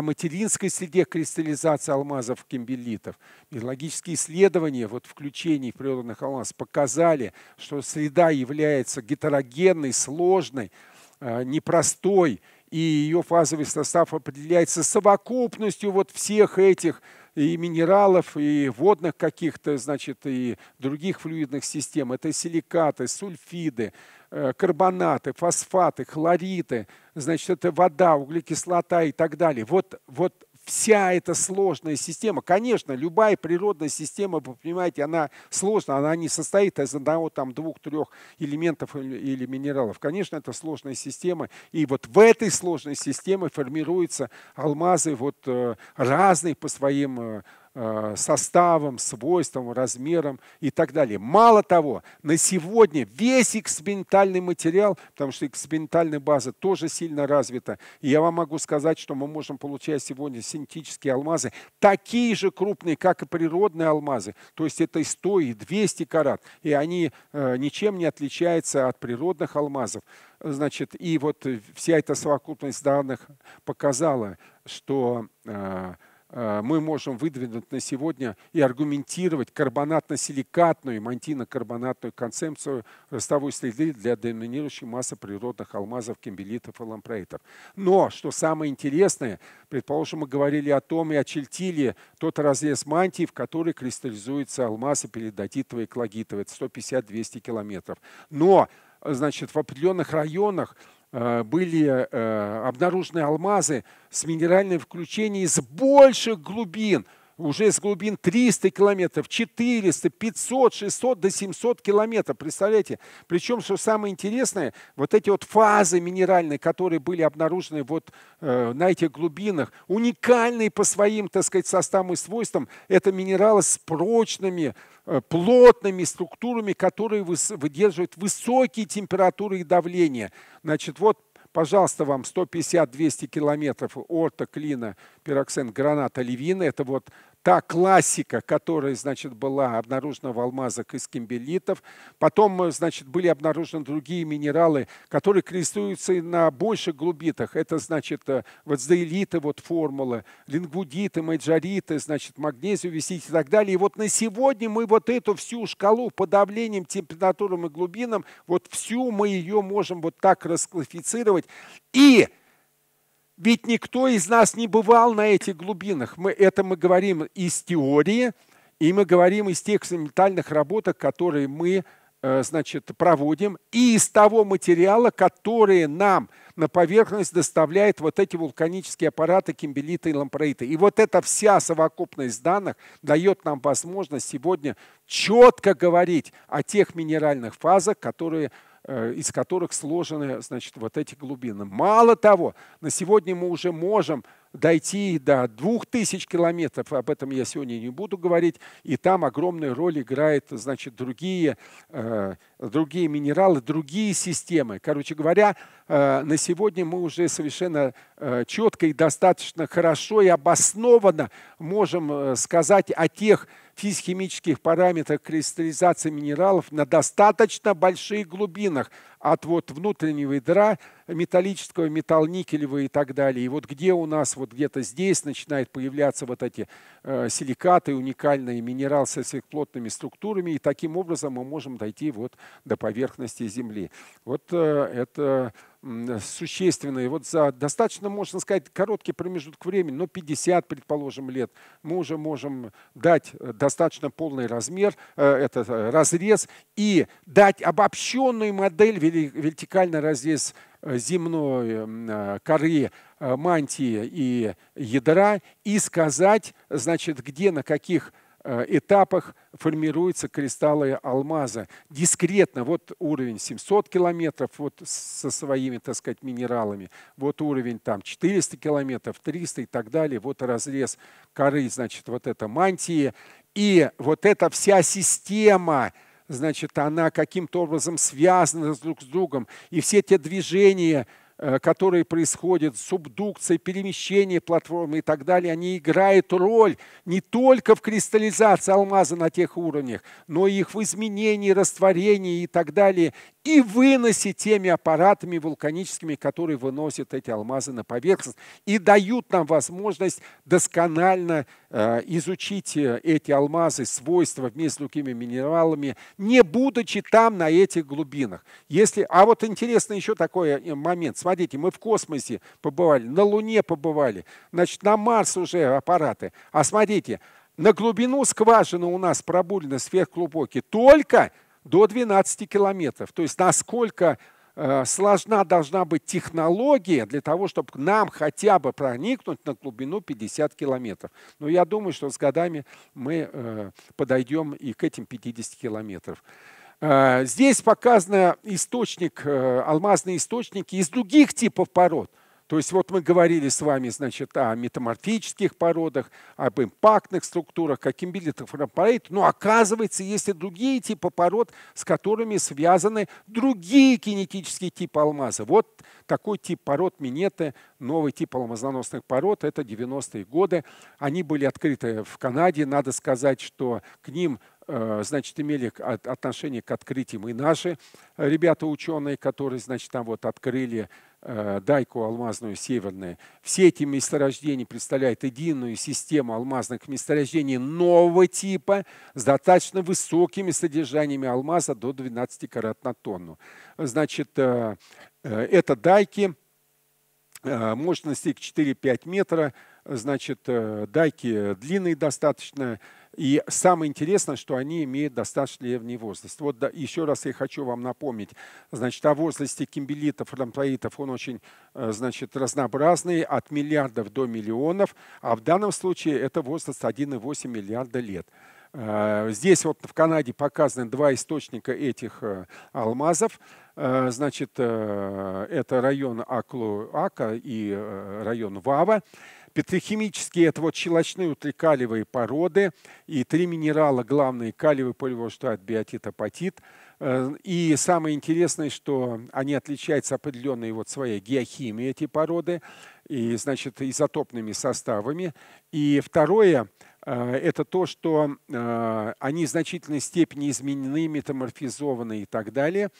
материнской среде кристаллизации алмазов кимбелитов. Металлогические исследования вот включений природных алмазов показали, что среда является гетерогенной, сложной, Э, непростой, и ее фазовый состав определяется совокупностью вот всех этих и минералов, и водных каких-то, значит, и других флюидных систем. Это силикаты, сульфиды, э, карбонаты, фосфаты, хлориты, значит, это вода, углекислота и так далее. Вот, вот вся эта сложная система. Конечно, любая природная система, вы понимаете, она сложна, она не состоит из одного, там, двух, трех элементов или, или минералов. Конечно, это сложная система, и вот в этой сложной системе формируются алмазы вот э, разные по своим э, Э, составом, свойством, размером и так далее. Мало того, на сегодня весь экспериментальный материал, потому что экспериментальная база тоже сильно развита, и я вам могу сказать, что мы можем получать сегодня синтетические алмазы, такие же крупные, как и природные алмазы, то есть это и 100, и 200 карат, и они э, ничем не отличаются от природных алмазов. Значит, и вот вся эта совокупность данных показала, что э, Э, мы можем выдвинуть на сегодня и аргументировать карбонатно-силикатную и мантино-карбонатную концепцию ростовой среды для доминирующей массы природных алмазов, кембелитов и лампрейтов. Но, что самое интересное, предположим, мы говорили о том и о тот разрез мантии, в который кристаллизуются алмазы передатитовые и клагитовые, 150-200 километров. Но значит, в определенных районах Э, были э, обнаружены алмазы с минеральным включением из больших глубин – уже с глубин 300 километров, 400, 500, 600 до 700 километров. Представляете? Причем, что самое интересное, вот эти вот фазы минеральные, которые были обнаружены вот э, на этих глубинах, уникальные по своим, так сказать, составам и свойствам, это минералы с прочными, э, плотными структурами, которые выдерживают высокие температуры и давление. Значит, вот Пожалуйста, вам 150-200 километров орта, клина, пироксен, граната, левина. Это вот та классика, которая, значит, была обнаружена в алмазах из кимбелитов. Потом, э, значит, были обнаружены другие минералы, которые крестуются и на больших глубинах. Это, значит, э, вацдеилиты, вот формулы, лингудиты, майджариты, значит, магнезию висить и так далее. И вот на сегодня мы вот эту всю шкалу по давлением, температурам и глубинам, вот всю мы ее можем вот так расклассифицировать. И ведь никто из нас не бывал на этих глубинах. Мы, это мы говорим из теории, и мы говорим из тех экспериментальных работ, которые мы э, значит, проводим, и из того материала, который нам на поверхность доставляет вот эти вулканические аппараты кимбелита и лампроита. И вот эта вся совокупность данных дает нам возможность сегодня четко говорить о тех минеральных фазах, которые Э, из которых сложены значит, вот эти глубины. Мало того, на сегодня мы уже можем дойти до двух тысяч километров, об этом я сегодня не буду говорить, и там огромную роль играют, значит, другие, э, другие минералы, другие системы. Короче говоря, э, на сегодня мы уже совершенно э, четко и достаточно хорошо и обоснованно можем сказать о тех физхимических параметрах кристаллизации минералов на достаточно больших глубинах от вот внутреннего ядра металлического, металл-никелевого и так далее. И вот где у нас, вот где-то здесь начинают появляться вот эти э, силикаты, уникальные минералы со плотными структурами, и таким образом мы можем дойти вот до поверхности Земли. Вот э, это существенные. Вот за достаточно, можно сказать, короткий промежуток времени, но ну, 50, предположим, лет, мы уже можем дать достаточно полный размер, э, этот э, разрез и дать обобщенную модель, вертикальный разрез земной э, коры, э, мантии и ядра и сказать, значит, где, на каких э, этапах формируются кристаллы алмаза. Дискретно, вот уровень 700 километров вот со своими, так сказать, минералами, вот уровень там 400 километров, 300 и так далее, вот разрез коры, значит, вот это мантии. И вот эта вся система – значит, она каким-то образом связана друг с другом. И все те движения, э, которые происходят, субдукция, перемещение платформы и так далее, они играют роль не только в кристаллизации алмаза на тех уровнях, но и их в изменении, растворении и так далее и выносе теми аппаратами вулканическими, которые выносят эти алмазы на поверхность и дают нам возможность досконально э, изучить э, эти алмазы, свойства вместе с другими минералами, не будучи там на этих глубинах. Если, а вот интересно еще такой э, момент. Смотрите, мы в космосе побывали, на Луне побывали, значит, на Марс уже аппараты. А смотрите, на глубину скважины у нас пробурено сверхглубокие только до 12 километров. То есть насколько э, сложна должна быть технология для того, чтобы нам хотя бы проникнуть на глубину 50 километров. Но я думаю, что с годами мы э, подойдем и к этим 50 километров. Э, здесь показан источник, алмазные источники из других типов пород – то есть вот мы говорили с вами, значит, о метаморфических породах, об импактных структурах, как имбилитов параид, но оказывается, есть и другие типы пород, с которыми связаны другие кинетические типы алмаза. Вот такой тип пород минеты, новый тип алмазоносных пород, это 90-е годы. Они были открыты в Канаде, надо сказать, что к ним э, значит, имели отношение к открытиям и наши э, ребята-ученые, которые, значит, там вот открыли Э, дайку алмазную северное. Все эти месторождения представляют единую систему алмазных месторождений нового типа с достаточно высокими содержаниями алмаза до 12 карат на тонну. Значит, э, э, это дайки мощности 4-5 метра. Значит, дайки длинные достаточно, и самое интересное, что они имеют достаточно древний возраст. Вот да, еще раз я хочу вам напомнить. Значит, о возрасте кимбелитов, рамплоитов, он очень э, значит, разнообразный, от миллиардов до миллионов. А в данном случае это возраст 1,8 миллиарда лет. Э, здесь вот в Канаде показаны два источника этих э, алмазов. Значит, это район Аклуака и район Вава. Петрохимические – это вот щелочные утрикалевые породы, и три минерала главные – калиевый поливоштат, биотит, апатит. Э, и самое интересное, что они отличаются определенной вот своей геохимией, эти породы, и, значит, изотопными составами. И второе – Э, это то, что э, они в значительной степени изменены, метаморфизованы и так далее.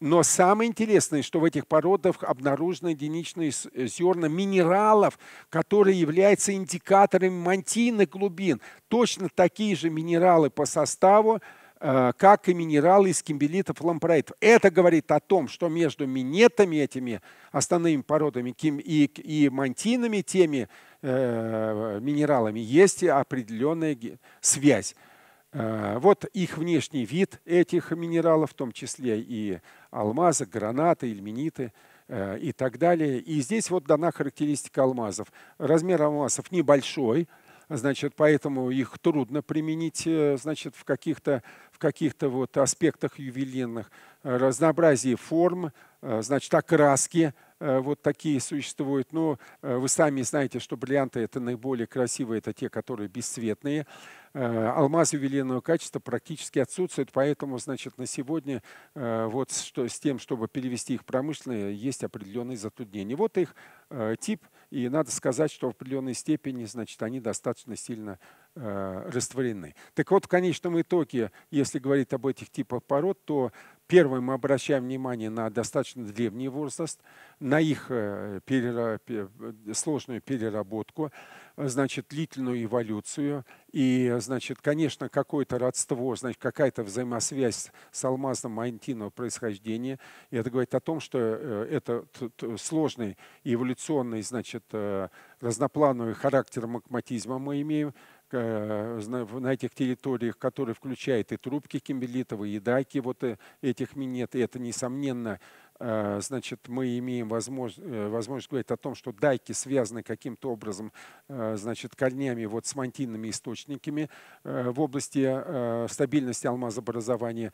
Но самое интересное, что в этих породах обнаружены единичные э, зерна минералов, которые являются индикаторами мантийных глубин. Точно такие же минералы по составу, Э, как и минералы из кимбелитов и Это говорит о том, что между минетами этими основными породами и, и мантинами, теми э, минералами, есть определенная связь. Э, вот их внешний вид этих минералов, в том числе и алмазы, гранаты, ильмениты э, и так далее. И здесь вот дана характеристика алмазов. Размер алмазов небольшой, значит, поэтому их трудно применить, э, значит, в каких-то каких-то вот аспектах ювелирных, э, разнообразие форм, э, значит, окраски, э, вот такие существуют. Но ну, вы сами знаете, что бриллианты – это наиболее красивые, это те, которые бесцветные. Алмаз ювелирного качества практически отсутствует, поэтому, значит, на сегодня вот что, с тем, чтобы перевести их в промышленные, есть определенные затруднения. Вот их тип, и надо сказать, что в определенной степени, значит, они достаточно сильно э, растворены. Так вот, в конечном итоге, если говорить об этих типах пород, то первым мы обращаем внимание на достаточно древний возраст, на их э, сложную переработку, значит, длительную эволюцию. И, значит, конечно, какое-то родство, значит, какая-то взаимосвязь с алмазом маентиного происхождения. И это говорит о том, что э, это сложный эволюционный, значит, э, разноплановый характер магматизма мы имеем – Э, на этих территориях, которые включают и трубки кимберлитовые, и даки вот э, этих минет, и это, несомненно, Э, значит, мы имеем возможность, э, возможность говорить о том, что дайки связаны каким-то образом э, значит, корнями вот с мантинными источниками в области стабильности алмазообразования,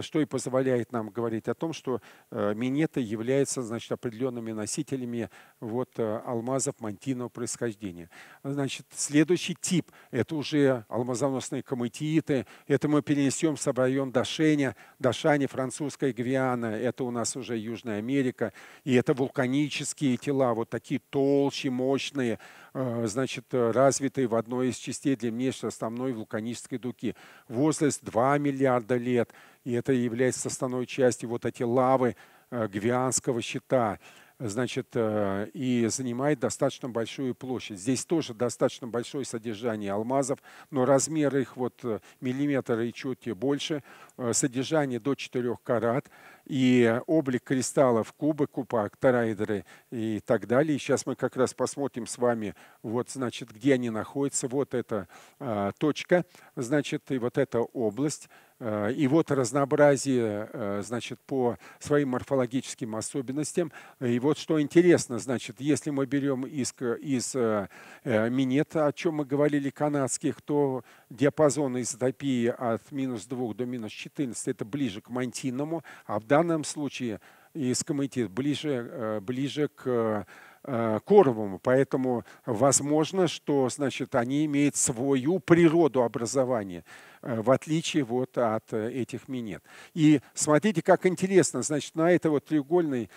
что и позволяет нам говорить о том, что минеты являются значит, определенными носителями вот, алмазов мантинного происхождения. Значит, следующий тип – это уже алмазоносные комытииты, это мы перенесем с район Дашеня, Дашани, французская Гвиана, это у нас уже южная Южная Америка, и это вулканические тела, вот такие толщи, мощные, э, значит, э, развитые в одной из частей для внешней основной вулканической дуги. Возраст 2 миллиарда лет, и это является основной частью вот эти лавы э, Гвианского щита значит, и занимает достаточно большую площадь. Здесь тоже достаточно большое содержание алмазов, но размеры их вот миллиметра и чуть больше, содержание до 4 карат и облик кристаллов, кубы, купа купоактораэдры и так далее. И сейчас мы как раз посмотрим с вами, вот, значит, где они находятся. Вот эта э, точка, значит, и вот эта область. А, и вот разнообразие, а, значит, по своим морфологическим особенностям. И вот что интересно, значит, если мы берем из, из э, минета, о чем мы говорили, канадских, то диапазон изотопии от минус 2 до минус 14 – это ближе к мантиному, а в данном случае искомытит ближе, э, ближе к э, коровому. Поэтому возможно, что значит, они имеют свою природу образования, э, в отличие вот от этих минет. И смотрите, как интересно, значит, на этой вот треугольной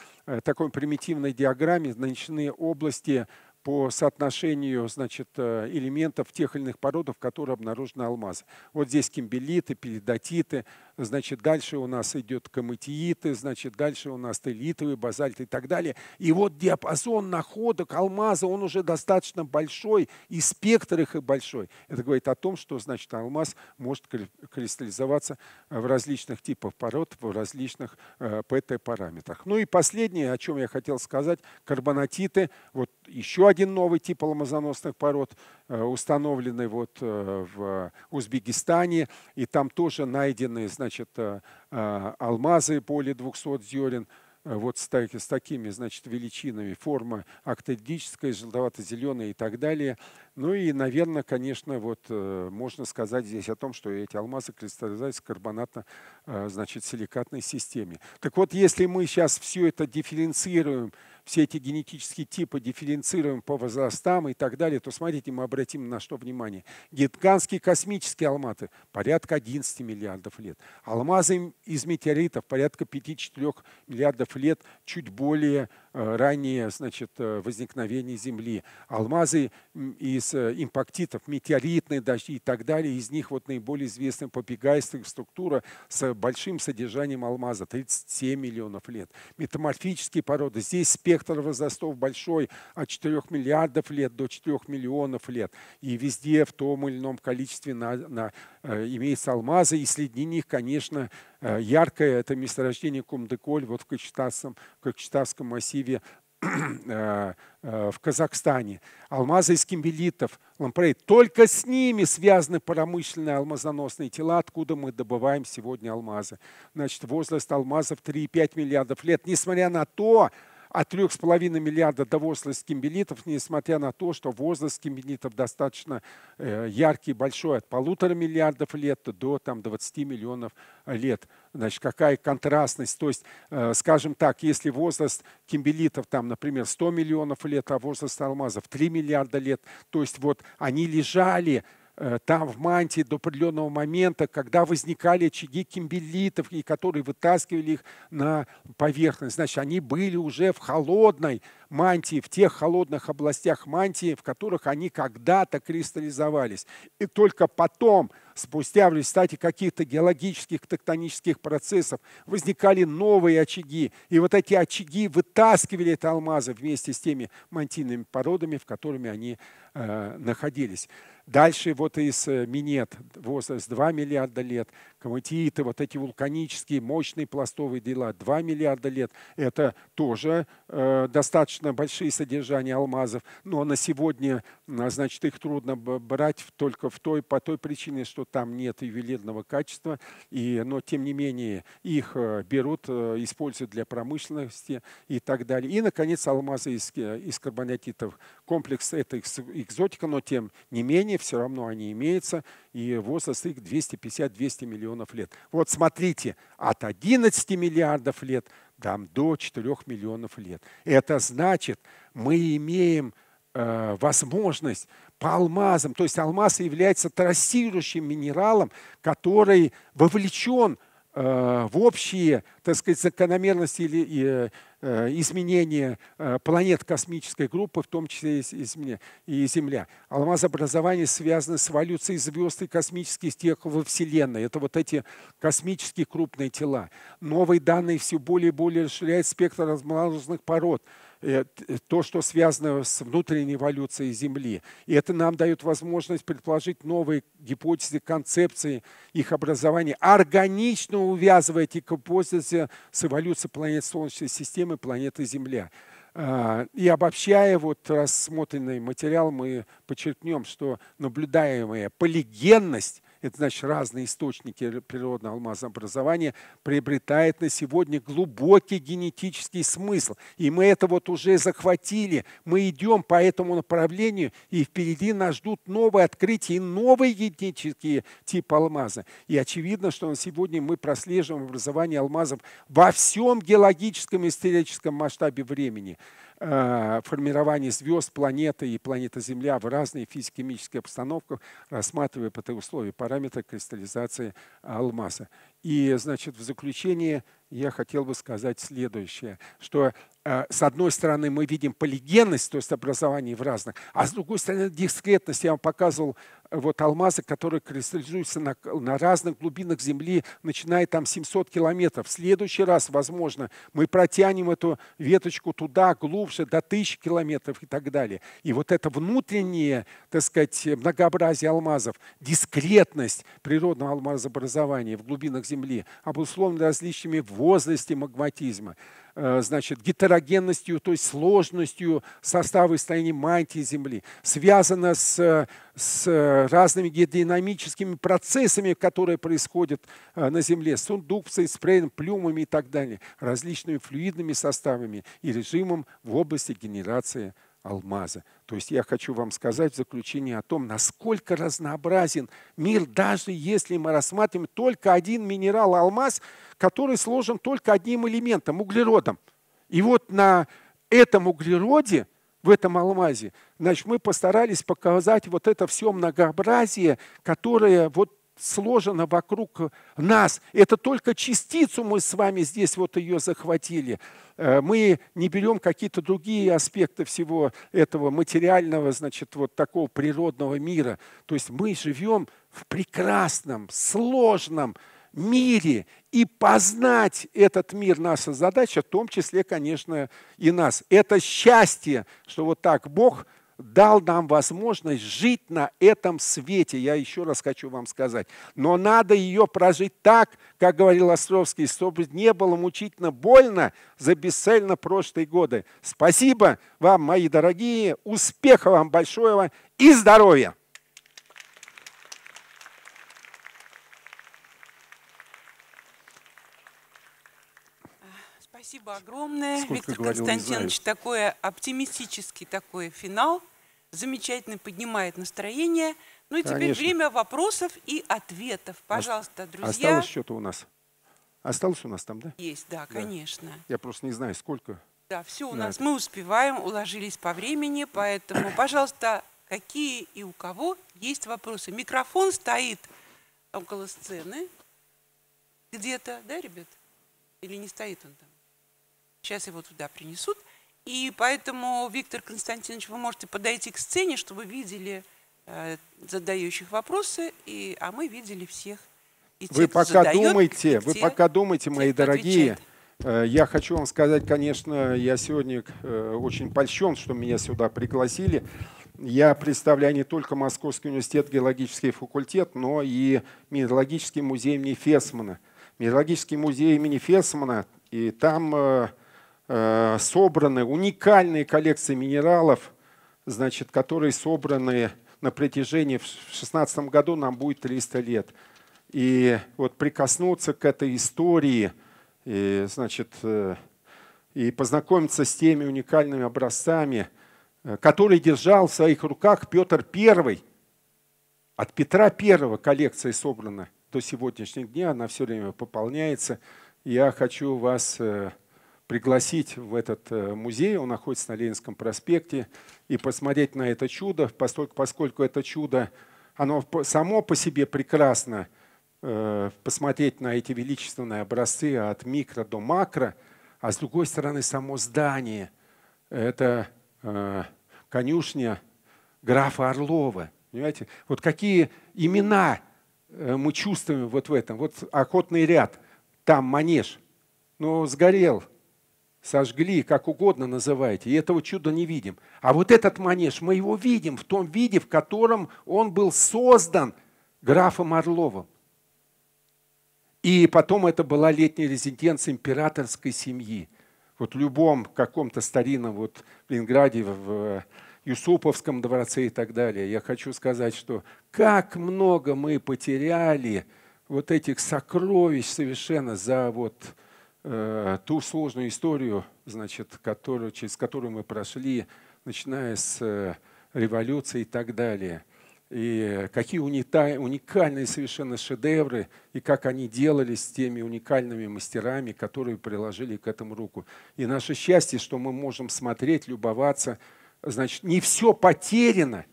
такой примитивной диаграмме значены области по соотношению значит, э, элементов тех или иных породов, которые обнаружены алмазы. Вот здесь кимбелиты, передатиты, значит, дальше у нас идет камытииты, значит, дальше у нас телитовые, базальты и так далее. И вот диапазон находок алмаза, он уже достаточно большой, и спектр их и большой. Это говорит о том, что, значит, алмаз может кристаллизоваться в различных типах пород, в различных э, ПТ-параметрах. Ну и последнее, о чем я хотел сказать, карбонатиты. Вот еще один новый тип алмазоносных пород, э, установленный вот э, в Узбекистане, и там тоже найдены, значит, значит, э, э, алмазы поле 200 зерен, э, вот с, так, с такими, значит, величинами, форма октедическая, желтовато-зеленая и так далее. Ну и, наверное, конечно, вот можно сказать здесь о том, что эти алмазы кристаллизуются в карбонатно, значит, силикатной системе. Так вот, если мы сейчас все это дифференцируем, все эти генетические типы дифференцируем по возрастам и так далее, то смотрите, мы обратим на что внимание. Гигантские космические алмазы – порядка 11 миллиардов лет. Алмазы из метеоритов – порядка 54 миллиардов лет, чуть более э, ранее значит, э, возникновение Земли. Алмазы из э, импактитов, метеоритные дожди и так далее, из них вот наиболее известная попегайская структура с большим содержанием алмаза – 37 миллионов лет. Метаморфические породы. Здесь спектр спектр возрастов большой, от 4 миллиардов лет до 4 миллионов лет. И везде в том или ином количестве на, на, э, имеются алмазы, и среди них, конечно, э, яркое это месторождение Кумдеколь вот в Кокчетавском, в массиве э, э, в Казахстане, алмазы из кимбелитов, лампрейт. Только с ними связаны промышленные алмазоносные тела, откуда мы добываем сегодня алмазы. Значит, возраст алмазов 3,5 миллиардов лет. Несмотря на то, от 3,5 миллиарда до возраста кимбелитов несмотря на то, что возраст кимбелитов достаточно э, яркий, большой, от полутора миллиардов лет до там, 20 миллионов э, лет. Значит, какая контрастность. То есть, э, скажем так, если возраст кимбелитов, там, например, 100 миллионов лет, а возраст алмазов 3 миллиарда лет, то есть вот они лежали Э, там в мантии до определенного момента, когда возникали очаги кимбелитов, и которые вытаскивали их на поверхность. Значит, они были уже в холодной мантии, в тех холодных областях мантии, в которых они когда-то кристаллизовались. И только потом, спустя в результате каких-то геологических, тектонических процессов, возникали новые очаги. И вот эти очаги вытаскивали эти алмазы вместе с теми мантийными породами, в которыми они э, находились. Дальше вот из э, Минет, возраст 2 миллиарда лет, каматииты, вот эти вулканические, мощные пластовые дела, 2 миллиарда лет, это тоже э, достаточно большие содержания алмазов, но на сегодня, а, значит, их трудно брать только в той, по той причине, что там нет ювелирного качества, и, но тем не менее их э, берут, э, используют для промышленности и так далее. И, наконец, алмазы из, из карбонатитов. Комплекс – это экзотика, но тем не менее изменения, все равно они имеются, и возраст их 250-200 миллионов лет. Вот смотрите, от 11 миллиардов лет там, до 4 миллионов лет. Это значит, мы имеем э, возможность по алмазам, то есть алмаз является трассирующим минералом, который вовлечен э, в общие, так сказать, закономерности или э, Э, изменение э, планет космической группы, в том числе и Земля. Алмазообразование связано с эволюцией звезд и космических тел во Вселенной. Это вот эти космические крупные тела. Новые данные все более и более расширяют спектр размноженных пород – Э, э, то, что связано с внутренней эволюцией Земли. И это нам дает возможность предположить новые гипотезы, концепции их образования, органично увязывая эти гипотезы с эволюцией планет Солнечной системы, планеты Земля. А, и обобщая вот рассмотренный материал, мы подчеркнем, что наблюдаемая полигенность это значит разные источники природного алмазного образования приобретает на сегодня глубокий генетический смысл. И мы это вот уже захватили, мы идем по этому направлению, и впереди нас ждут новые открытия и новые генетические типы алмаза. И очевидно, что на сегодня мы прослеживаем образование алмазов во всем геологическом и историческом масштабе времени. Э, формирование звезд, планеты и планета Земля в разные физико-химические обстановках, рассматривая под условия параметры кристаллизации алмаза. И, значит, в заключение я хотел бы сказать следующее, что э, с одной стороны мы видим полигенность, то есть образование в разных, а с другой стороны дискретность. Я вам показывал вот алмазы, которые кристаллизуются на, на разных глубинах Земли, начиная там 700 километров. В следующий раз, возможно, мы протянем эту веточку туда, глубже, до 1000 километров и так далее. И вот это внутреннее, так сказать, многообразие алмазов, дискретность природного алмазообразования в глубинах Земли обусловлена различными в магматизма. Э, значит, гетерогенностью, то есть сложностью состава и состояния мантии Земли, связано с, с разными геодинамическими процессами, которые происходят э, на Земле, с индукцией, спреем, плюмами и так далее, различными флюидными составами и режимом в области генерации алмаза. То есть я хочу вам сказать в заключение о том, насколько разнообразен мир, даже если мы рассматриваем только один минерал алмаз, который сложен только одним элементом – углеродом. И вот на этом углероде, в этом алмазе, значит, мы постарались показать вот это все многообразие, которое вот сложено вокруг нас. Это только частицу мы с вами здесь вот ее захватили. Э, мы не берем какие-то другие аспекты всего этого материального, значит, вот такого природного мира. То есть мы живем в прекрасном, сложном мире. И познать этот мир наша задача, в том числе, конечно, и нас. Это счастье, что вот так Бог – дал нам возможность жить на этом свете, я еще раз хочу вам сказать. Но надо ее прожить так, как говорил Островский, чтобы не было мучительно больно за бесцельно прошлые годы. Спасибо вам, мои дорогие, успехов вам большого и здоровья! Спасибо огромное, Сколько Виктор Константинович. Такой оптимистический такой финал. Замечательно поднимает настроение. Ну и Конечно. теперь время вопросов и ответов. Пожалуйста, друзья. Осталось что-то у нас. Осталось у нас там, да? Есть, да, да. конечно. Я просто не знаю, сколько. Да, все у да. нас. Мы успеваем, уложились по времени, поэтому, пожалуйста, какие и у кого есть вопросы. Микрофон стоит около сцены где-то, да, ребят? Или не стоит он там? Сейчас его туда принесут. И поэтому, Виктор Константинович, вы можете подойти к сцене, чтобы видели э, задающих вопросы, и, а мы видели всех. И вы те, пока задает, думайте, вы пока думайте, мои дорогие. Э, я хочу вам сказать, конечно, я сегодня э, очень польщен, что меня сюда пригласили. Я представляю не только Московский университет, геологический факультет, но и Минералогический музей имени Фесмана. Минералогический музей имени Фесмана, и там э, Э, собраны уникальные коллекции минералов, значит, которые собраны на протяжении, в 2016 году нам будет 300 лет. И вот прикоснуться к этой истории, и, значит, э, и познакомиться с теми уникальными образцами, э, которые держал в своих руках Петр I. От Петра I коллекция собрана до сегодняшнего дня она все время пополняется. Я хочу вас пригласить в этот э, музей, он находится на Ленинском проспекте, и посмотреть на это чудо, поскольку, поскольку это чудо, оно само по себе прекрасно, э, посмотреть на эти величественные образцы от микро до макро, а с другой стороны само здание, это э, конюшня графа Орлова. Понимаете? Вот какие имена мы чувствуем вот в этом. Вот охотный ряд, там манеж, но ну, сгорел – сожгли, как угодно называйте, и этого чуда не видим. А вот этот манеж, мы его видим в том виде, в котором он был создан графом Орловым. И потом это была летняя резиденция императорской семьи. Вот в любом каком-то старинном вот в Ленинграде, в Юсуповском дворце и так далее. Я хочу сказать, что как много мы потеряли вот этих сокровищ совершенно за вот Э, ту сложную историю, значит, которую, через которую мы прошли, начиная с э, революции и так далее. И какие уникальные совершенно шедевры, и как они делались с теми уникальными мастерами, которые приложили к этому руку. И наше счастье, что мы можем смотреть, любоваться. Значит, не все потеряно,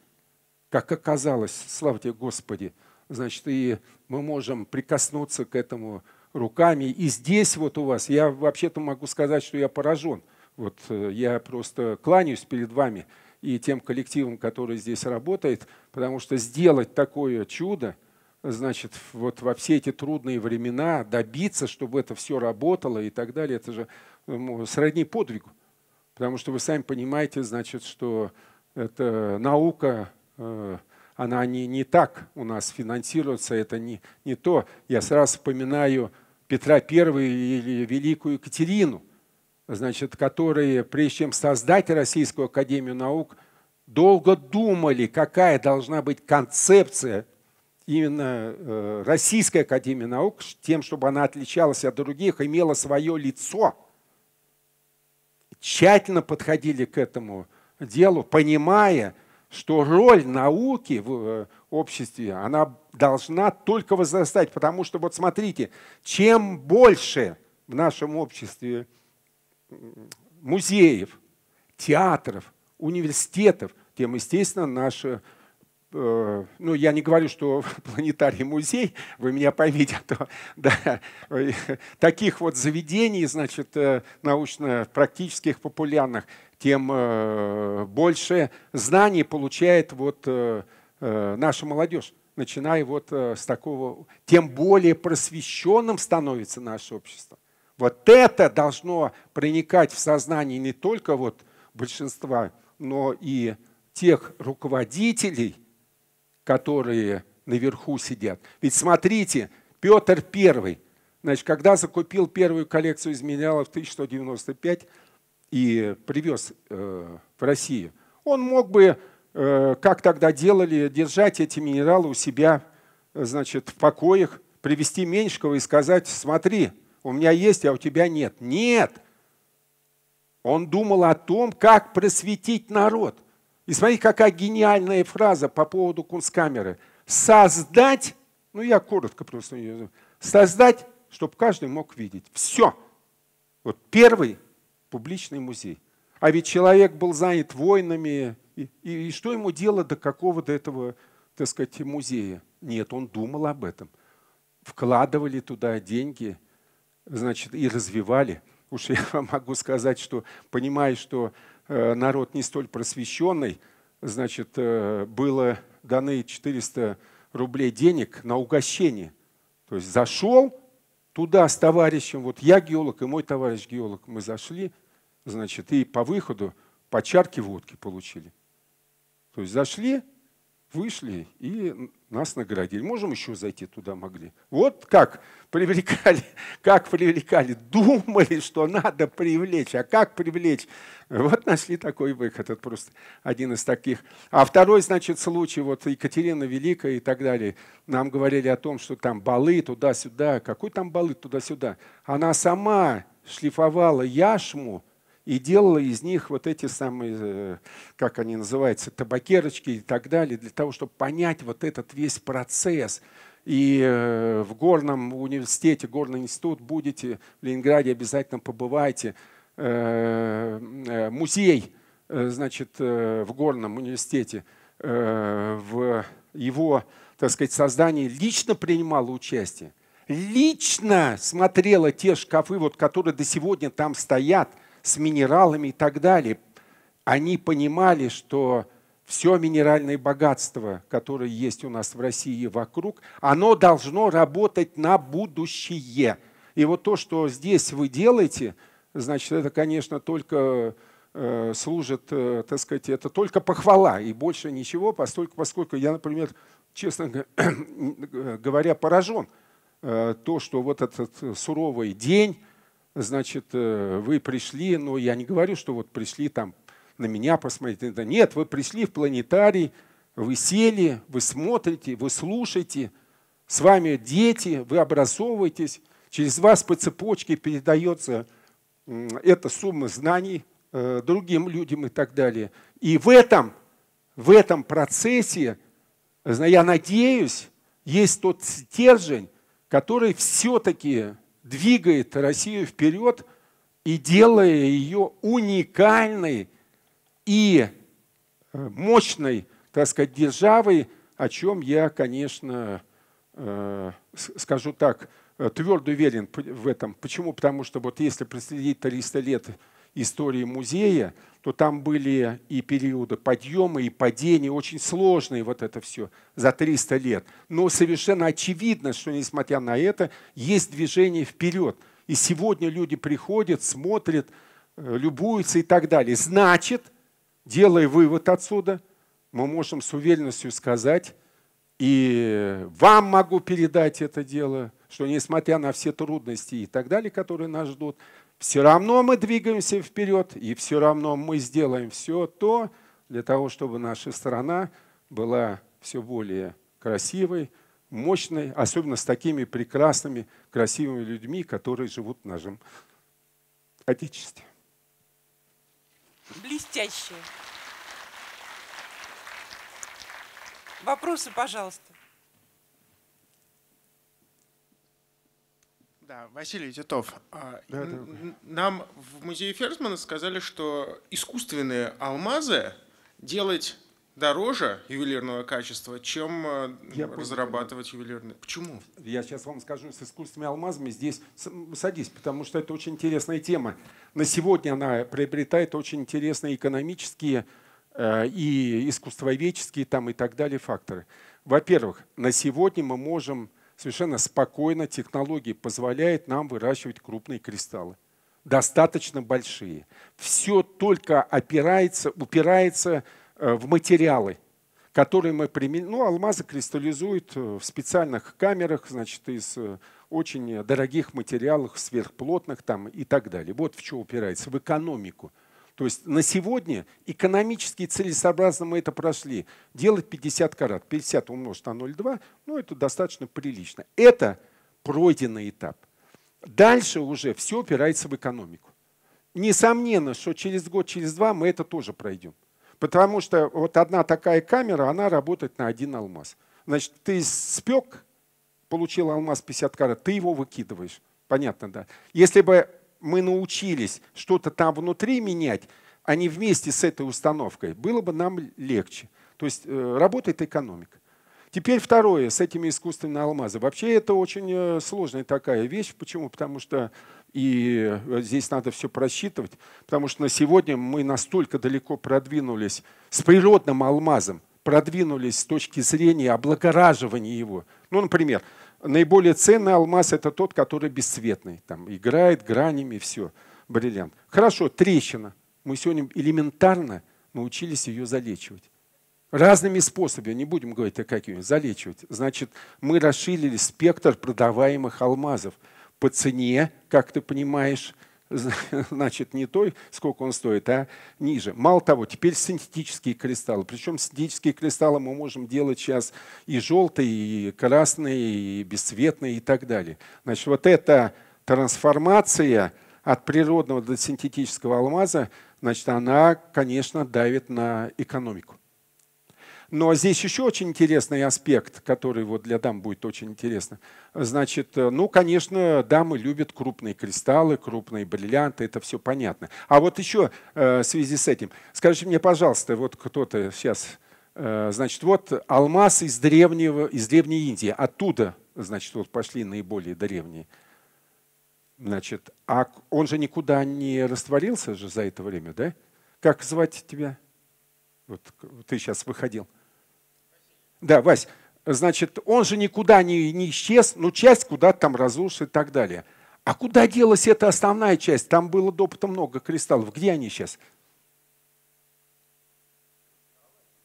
как оказалось, слава тебе Господи. Значит, и мы можем прикоснуться к этому руками. И здесь вот у вас, я вообще-то могу сказать, что я поражен. Вот э, я просто кланяюсь перед вами и тем коллективом, который здесь работает, потому что сделать такое чудо, значит, вот во все эти трудные времена добиться, чтобы это все работало и так далее, это же ну, сродни подвигу. Потому что вы сами понимаете, значит, что эта наука, э, она не, не так у нас финансируется, это не, не то. Я сразу вспоминаю Петра I или Великую Екатерину, значит, которые, прежде чем создать Российскую Академию Наук, долго думали, какая должна быть концепция именно э, Российской Академии Наук, тем, чтобы она отличалась от других, имела свое лицо. Тщательно подходили к этому делу, понимая, что роль науки в э, обществе, она должна только возрастать, потому что, вот смотрите, чем больше в нашем обществе музеев, театров, университетов, тем, естественно, наше э, ну, я не говорю, что планетарий музей, вы меня поймите, а то да, таких вот заведений, значит, э, научно-практических, популярных, тем э, больше знаний получает вот э, э, наша молодежь начиная вот с такого, тем более просвещенным становится наше общество. Вот это должно проникать в сознание не только вот большинства, но и тех руководителей, которые наверху сидят. Ведь смотрите, Петр I, значит, когда закупил первую коллекцию из минералов в 1195, и привез э, в Россию, он мог бы, э, как тогда делали, держать эти минералы у себя значит, в покоях, привести Меньшкова и сказать, смотри, у меня есть, а у тебя нет. Нет! Он думал о том, как просветить народ. И смотри, какая гениальная фраза по поводу кунсткамеры. Создать, ну я коротко просто, создать, чтобы каждый мог видеть. Все. Вот первый публичный музей. А ведь человек был занят войнами, и, и, и что ему дело до какого-то этого, так сказать, музея? Нет, он думал об этом. Вкладывали туда деньги, значит, и развивали. Уж я вам могу сказать, что понимая, что э, народ не столь просвещенный, значит, э, было даны 400 рублей денег на угощение. То есть зашел туда с товарищем, вот я геолог и мой товарищ геолог, мы зашли, значит, и по выходу по чарке водки получили. То есть зашли, вышли и нас наградили. Можем еще зайти туда могли. Вот как привлекали, как привлекали. Думали, что надо привлечь. А как привлечь? Вот нашли такой выход. Это просто один из таких. А второй, значит, случай, вот Екатерина Великая и так далее. Нам говорили о том, что там балы туда-сюда. Какой там балы туда-сюда? Она сама шлифовала яшму, и делала из них вот эти самые, э, как они называются, табакерочки и так далее, для того, чтобы понять вот этот весь процесс. И э, в Горном университете, Горный институт будете, в Ленинграде обязательно побывайте. Э, музей, значит, в Горном университете, в его, так сказать, создании лично принимала участие лично смотрела те шкафы, вот, которые до сегодня там стоят, с минералами и так далее. Они понимали, что все минеральное богатство, которое есть у нас в России вокруг, оно должно работать на будущее. И вот то, что здесь вы делаете, значит, это, конечно, только э, служит, э, так сказать, это только похвала и больше ничего, поскольку, поскольку я, например, честно э, говоря, поражен то, что вот этот суровый день, значит, э, вы пришли, но я не говорю, что вот пришли там на меня посмотреть. Нет, вы пришли в планетарий, вы сели, вы смотрите, вы слушаете, с вами дети, вы образовываетесь, через вас по цепочке передается эта сумма знаний э, другим людям и так далее. И в этом, в этом процессе, я надеюсь, есть тот стержень, который все-таки двигает Россию вперед и делая ее уникальной и э, мощной, так сказать, державой, о чем я, конечно, э, скажу так, э, твердо уверен в этом. Почему? Потому что вот если проследить 300 лет истории музея, то там были и периоды подъема, и падения, очень сложные вот это все за 300 лет. Но совершенно очевидно, что несмотря на это, есть движение вперед. И сегодня люди приходят, смотрят, э, любуются и так далее. Значит, делая вывод отсюда, мы можем с уверенностью сказать, и вам могу передать это дело, что несмотря на все трудности и так далее, которые нас ждут, все равно мы двигаемся вперед, и все равно мы сделаем все то для того, чтобы наша страна была все более красивой, мощной, особенно с такими прекрасными, красивыми людьми, которые живут в нашем Отечестве. Блестящие. Вопросы, пожалуйста. Да, Василий Титов. А, да, да, Нам в музее Ферзмана сказали, что искусственные алмазы делать дороже ювелирного качества, чем э, Я разрабатывать понял. ювелирные. Почему? Я сейчас вам скажу с искусственными алмазами. Здесь садись, потому что это очень интересная тема. На сегодня она приобретает очень интересные экономические э, и искусствоведческие там и так далее факторы. Во-первых, на сегодня мы можем совершенно спокойно технология позволяет нам выращивать крупные кристаллы, достаточно большие. Все только опирается, упирается э, в материалы, которые мы применяем. Ну, алмазы кристаллизуют э, в специальных камерах, значит, из э, очень дорогих материалов, сверхплотных там и так далее. Вот в чем упирается, в экономику – то есть на сегодня экономически целесообразно мы это прошли. Делать 50 карат, 50 умножить на 0,2, ну это достаточно прилично. Это пройденный этап. Дальше уже все упирается в экономику. Несомненно, что через год, через два мы это тоже пройдем. Потому что вот одна такая камера, она работает на один алмаз. Значит, ты спек, получил алмаз 50 карат, ты его выкидываешь. Понятно, да. Если бы мы научились что-то там внутри менять, а не вместе с этой установкой, было бы нам легче. То есть э, работает экономика. Теперь второе, с этими искусственными алмазами. Вообще это очень э, сложная такая вещь. Почему? Потому что и э, здесь надо все просчитывать, потому что на сегодня мы настолько далеко продвинулись с природным алмазом, продвинулись с точки зрения облагораживания его. Ну, например, наиболее ценный алмаз – это тот, который бесцветный, там играет гранями, все, бриллиант. Хорошо, трещина. Мы сегодня элементарно научились ее залечивать. Разными способами, не будем говорить о какими, залечивать. Значит, мы расширили спектр продаваемых алмазов по цене, как ты понимаешь, значит, не той, сколько он стоит, а ниже. Мало того, теперь синтетические кристаллы. Причем синтетические кристаллы мы можем делать сейчас и желтые, и красные, и бесцветные, и так далее. Значит, вот эта трансформация от природного до синтетического алмаза, значит, она, конечно, давит на экономику. Но здесь еще очень интересный аспект, который вот для дам будет очень интересно. Значит, э, ну, конечно, дамы любят крупные кристаллы, крупные бриллианты, это все понятно. А вот еще э, в связи с этим, скажите мне, пожалуйста, вот кто-то сейчас, э, значит, вот алмаз из, древнего, из Древней Индии, оттуда, значит, вот пошли наиболее древние. Значит, а он же никуда не растворился же за это время, да? Как звать тебя? Вот ты сейчас выходил. Да, Вась, значит, он же никуда не, не исчез, ну часть куда-то там разрушена и так далее. А куда делась эта основная часть? Там было допыта много кристаллов. Где они сейчас?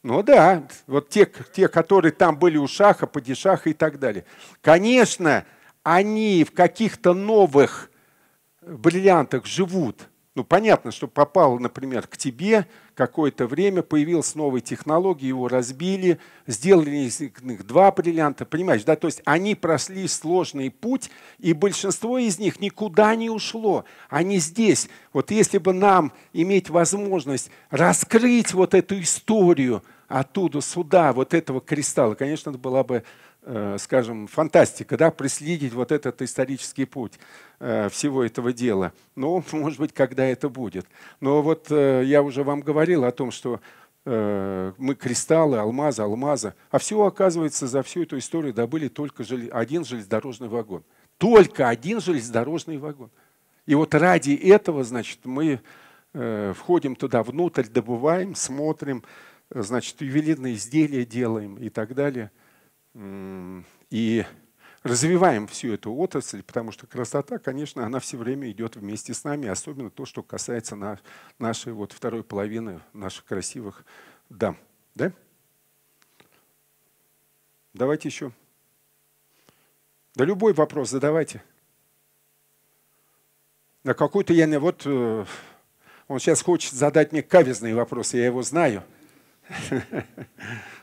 Ну да, вот те, те, которые там были у Шаха, Падишаха и так далее. Конечно, они в каких-то новых бриллиантах живут, ну, понятно, что попал, например, к тебе какое-то время, появилась новая технология, его разбили, сделали из них два бриллианта, понимаешь, да? То есть они прошли сложный путь, и большинство из них никуда не ушло. Они здесь. Вот если бы нам иметь возможность раскрыть вот эту историю оттуда сюда, вот этого кристалла, конечно, это была бы Э, скажем, фантастика, да, преследить вот этот исторический путь э, всего этого дела. Ну, может быть, когда это будет. Но вот э, я уже вам говорил о том, что мы кристаллы, алмазы, алмазы. А всего, оказывается, за всю эту историю добыли только один железнодорожный вагон. Только один железнодорожный вагон. И вот ради этого, значит, мы входим туда внутрь, добываем, смотрим, значит, ювелирные изделия делаем и так далее – и развиваем всю эту отрасль, потому что красота, конечно, она все время идет вместе с нами, особенно то, что касается нашей вот второй половины наших красивых дам. Да? Давайте еще. Да любой вопрос задавайте. На какой-то я не вот э, он сейчас хочет задать мне каверзный вопрос, я его знаю.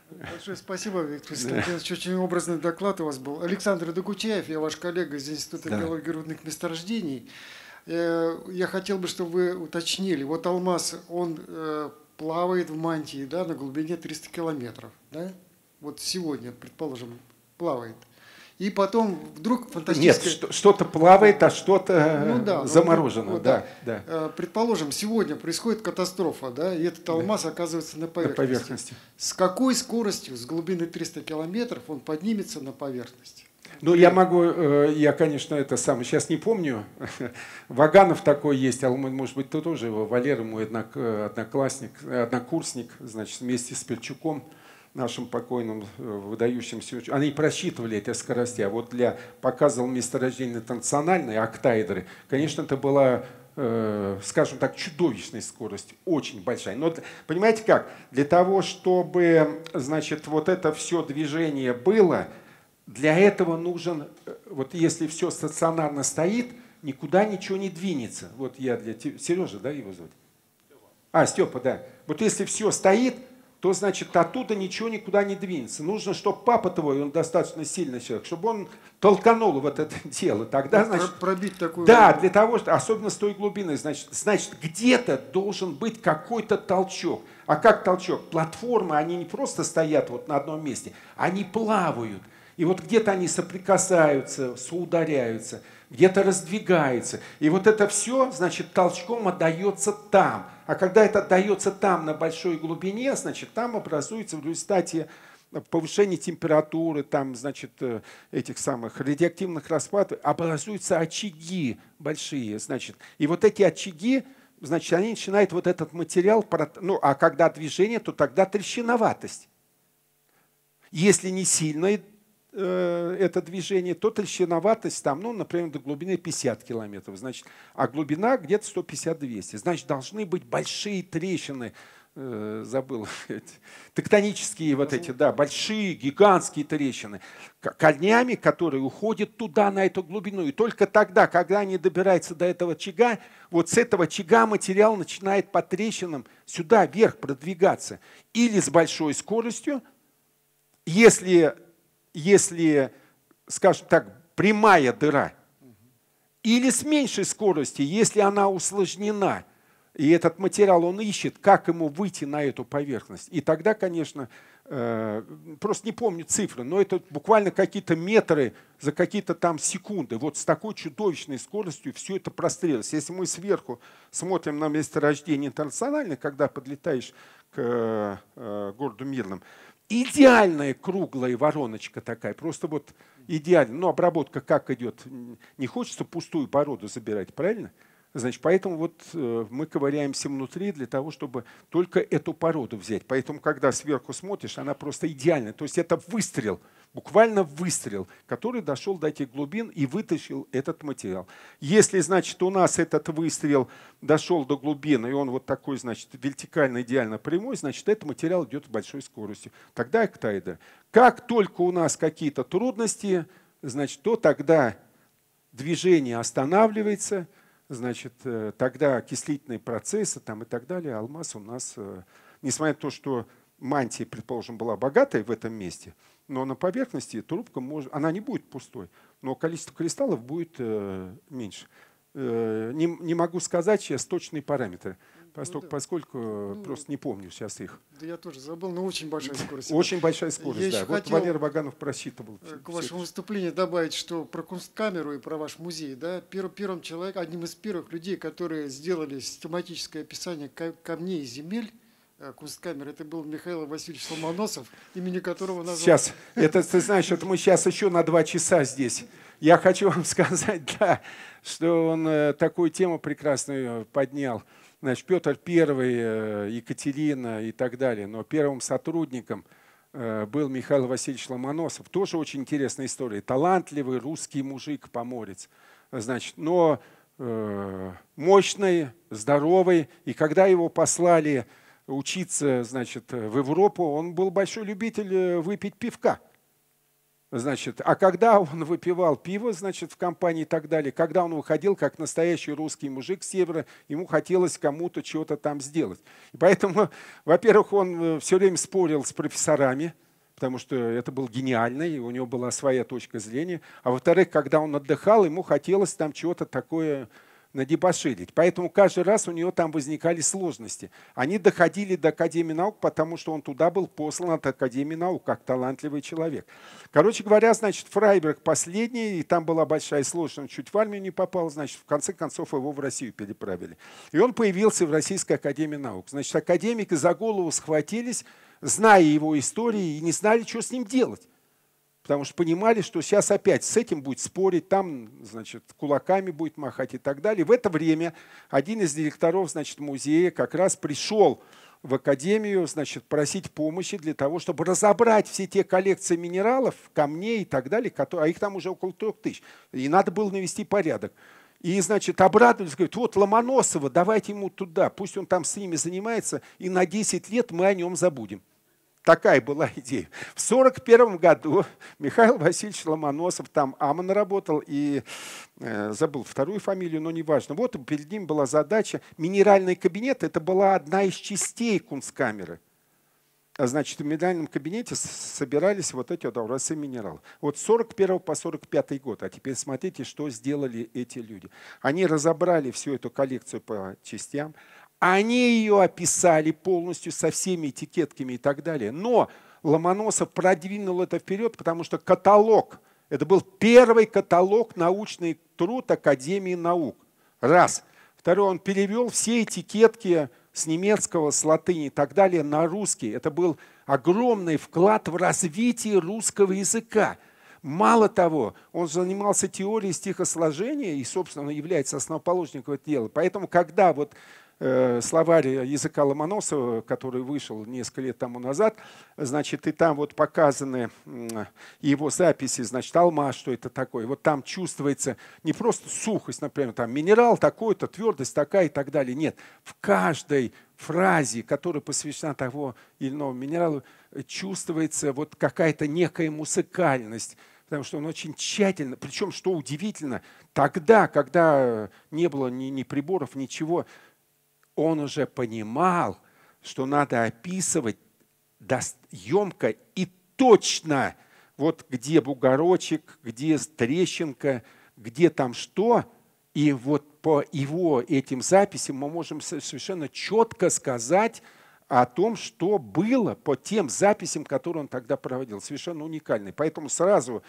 Большое спасибо, Виктор Константинович. Очень образный доклад у вас был. Александр Докучаев, я ваш коллега из Института да. биологии рудных месторождений. Э, я хотел бы, чтобы вы уточнили. Вот алмаз, он э, плавает в мантии да, на глубине 300 километров. Да? Вот сегодня, предположим, плавает и потом вдруг фантастическое... Нет, что-то плавает, а что-то э, ну, да, ну заморожено. Вот, да, да. Да. Э, предположим, сегодня происходит катастрофа, да, и этот алмаз да. оказывается на поверхности. на поверхности. С какой скоростью с глубины 300 километров он поднимется на поверхность? Ну, я могу, э, я, конечно, это сам сейчас не помню. Ваганов такой есть, а может быть, ты тоже его, Валера мой одноклассник, однокурсник, значит, вместе с Перчуком – нашим покойным э, выдающимся ученым, они просчитывали эти скорости, а вот для показа месторождения национальной октаэдры, конечно, это была э, скажем так, чудовищная скорость, очень большая. Но понимаете как? Для того, чтобы значит, вот это все движение было, для этого нужен, э, вот если все стационарно стоит, никуда ничего не двинется. Вот я для Сережа, да, его зовут? А, Степа, да. Вот если все стоит, то значит оттуда ничего никуда не двинется. Нужно, чтобы папа твой, он достаточно сильный человек, чтобы он толканул вот это дело. Тогда, ну, значит, пробить такую... Да, для того, что, особенно с той глубины, значит, значит где-то должен быть какой-то толчок. А как толчок? Платформы, они не просто стоят вот на одном месте, они плавают. И вот где-то они соприкасаются, соударяются, где-то раздвигаются. И вот это все, значит, толчком отдается там – а когда это дается там на большой глубине, значит, там образуется в результате повышения температуры, там, значит, э, этих самых радиоактивных распадов, образуются очаги большие, значит. И вот эти очаги, значит, они начинают вот этот материал, ну, а когда движение, то тогда трещиноватость. Если не сильное Э, это движение, то толщиноватость там, ну, например, до глубины 50 километров, значит, а глубина где-то 150-200. Значит, должны быть большие трещины, э, забыл, тектонические вот эти, да, большие, гигантские трещины, корнями, которые уходят туда, на эту глубину. И только тогда, когда они добираются до этого чага, вот с этого чага материал начинает по трещинам сюда, вверх продвигаться. Или с большой скоростью, если если, скажем так, прямая дыра, или с меньшей скорости, если она усложнена, и этот материал он ищет, как ему выйти на эту поверхность. И тогда, конечно, э, просто не помню цифры, но это буквально какие-то метры за какие-то там секунды. Вот с такой чудовищной скоростью все это прострелилось. Если мы сверху смотрим на место рождения интернациональное, когда подлетаешь к э, э, городу Мирным, идеальная круглая вороночка такая, просто вот идеально. Но ну, обработка как идет? Не хочется пустую породу забирать, правильно? Значит, поэтому вот э, мы ковыряемся внутри для того, чтобы только эту породу взять. Поэтому, когда сверху смотришь, она просто идеальная. То есть это выстрел – буквально выстрел, который дошел до этих глубин и вытащил этот материал. Если, значит, у нас этот выстрел дошел до глубины, и он вот такой, значит, вертикально идеально прямой, значит, этот материал идет с большой скоростью. Тогда эктаэдр. Как только у нас какие-то трудности, значит, то тогда движение останавливается, значит, э, тогда окислительные процессы там и так далее, алмаз у нас, э, несмотря на то, что мантия, предположим, была богатой в этом месте – но на поверхности трубка может, она не будет пустой, но количество кристаллов будет э, меньше. Э, не, не могу сказать сейчас точные параметры, поскольку, ну, да. поскольку ну, просто не помню сейчас их. Да я тоже забыл, но очень большая скорость. Очень большая скорость, да. Вот Валер Ваганов просчитывал. Э, к вашему выступлению добавить, что про кунсткамеру и про ваш музей, да, первым, первым человеком, одним из первых людей, которые сделали систематическое описание камней и земель, Э, кусткамер. Это был Михаил Васильевич Ломоносов, имени которого назвал... Сейчас. Это, ты знаешь, это мы сейчас еще на два часа здесь. Я хочу вам сказать, да, что он э, такую тему прекрасную э, поднял. Значит, Петр первый, Екатерина и так далее. Но первым сотрудником был Михаил Васильевич Ломоносов. Тоже очень интересная история. Талантливый русский мужик, поморец. Значит, но мощный, здоровый. И когда его послали учиться значит, в Европу, он был большой любитель э, выпить пивка. Значит, а когда он выпивал пиво, значит, в компании и так далее, когда он уходил, как настоящий русский мужик с севера, ему хотелось кому-то чего-то там сделать. И поэтому, во-первых, он э, все время спорил с профессорами, потому что это был гениальный, у него была своя точка зрения. А во-вторых, когда он отдыхал, ему хотелось там чего-то такое надебоширить. Поэтому каждый раз у нее там возникали сложности. Они доходили до Академии наук, потому что он туда был послан от Академии наук, как талантливый человек. Короче говоря, значит, Фрайберг последний, и там была большая сложность, он чуть в армию не попал, значит, в конце концов его в Россию переправили. И он появился в Российской Академии наук. Значит, академики за голову схватились, зная его истории, и не знали, что с ним делать потому что понимали, что сейчас опять с этим будет спорить, там, значит, кулаками будет махать и так далее. В это время один из директоров, значит, музея как раз пришел в академию, значит, просить помощи для того, чтобы разобрать все те коллекции минералов, камней и так далее, которые, а их там уже около трех тысяч, и надо было навести порядок. И, значит, обрадовались, говорят, вот Ломоносова, давайте ему туда, пусть он там с ними занимается, и на 10 лет мы о нем забудем такая была идея. В 1941 году Михаил Васильевич Ломоносов, там Аман работал, и э, забыл вторую фамилию, но неважно. Вот перед ним была задача. Минеральный кабинет – это была одна из частей кунсткамеры. А значит, в минеральном кабинете собирались вот эти вот образцы минералов. Вот 41 по 45 год. А теперь смотрите, что сделали эти люди. Они разобрали всю эту коллекцию по частям – они ее описали полностью со всеми этикетками и так далее. Но Ломоносов продвинул это вперед, потому что каталог, это был первый каталог научный труд Академии наук. Раз. Второе, он перевел все этикетки с немецкого, с латыни и так далее на русский. Это был огромный вклад в развитие русского языка. Мало того, он занимался теорией стихосложения и, собственно, является основоположником этого дела. Поэтому, когда вот Э, словарь языка Ломоносова, который вышел несколько лет тому назад, значит, и там вот показаны его записи, значит, алма, что это такое. Вот там чувствуется не просто сухость, например, там минерал такой-то, твердость такая и так далее. Нет, в каждой фразе, которая посвящена того или иного минералу, чувствуется вот какая-то некая музыкальность, потому что он очень тщательно, причем, что удивительно, тогда, когда не было ни, ни приборов, ничего, он уже понимал, что надо описывать емко и точно, вот где бугорочек, где трещинка, где там что. И вот по его этим записям мы можем совершенно четко сказать о том, что было по тем записям, которые он тогда проводил. Совершенно уникальный. Поэтому сразу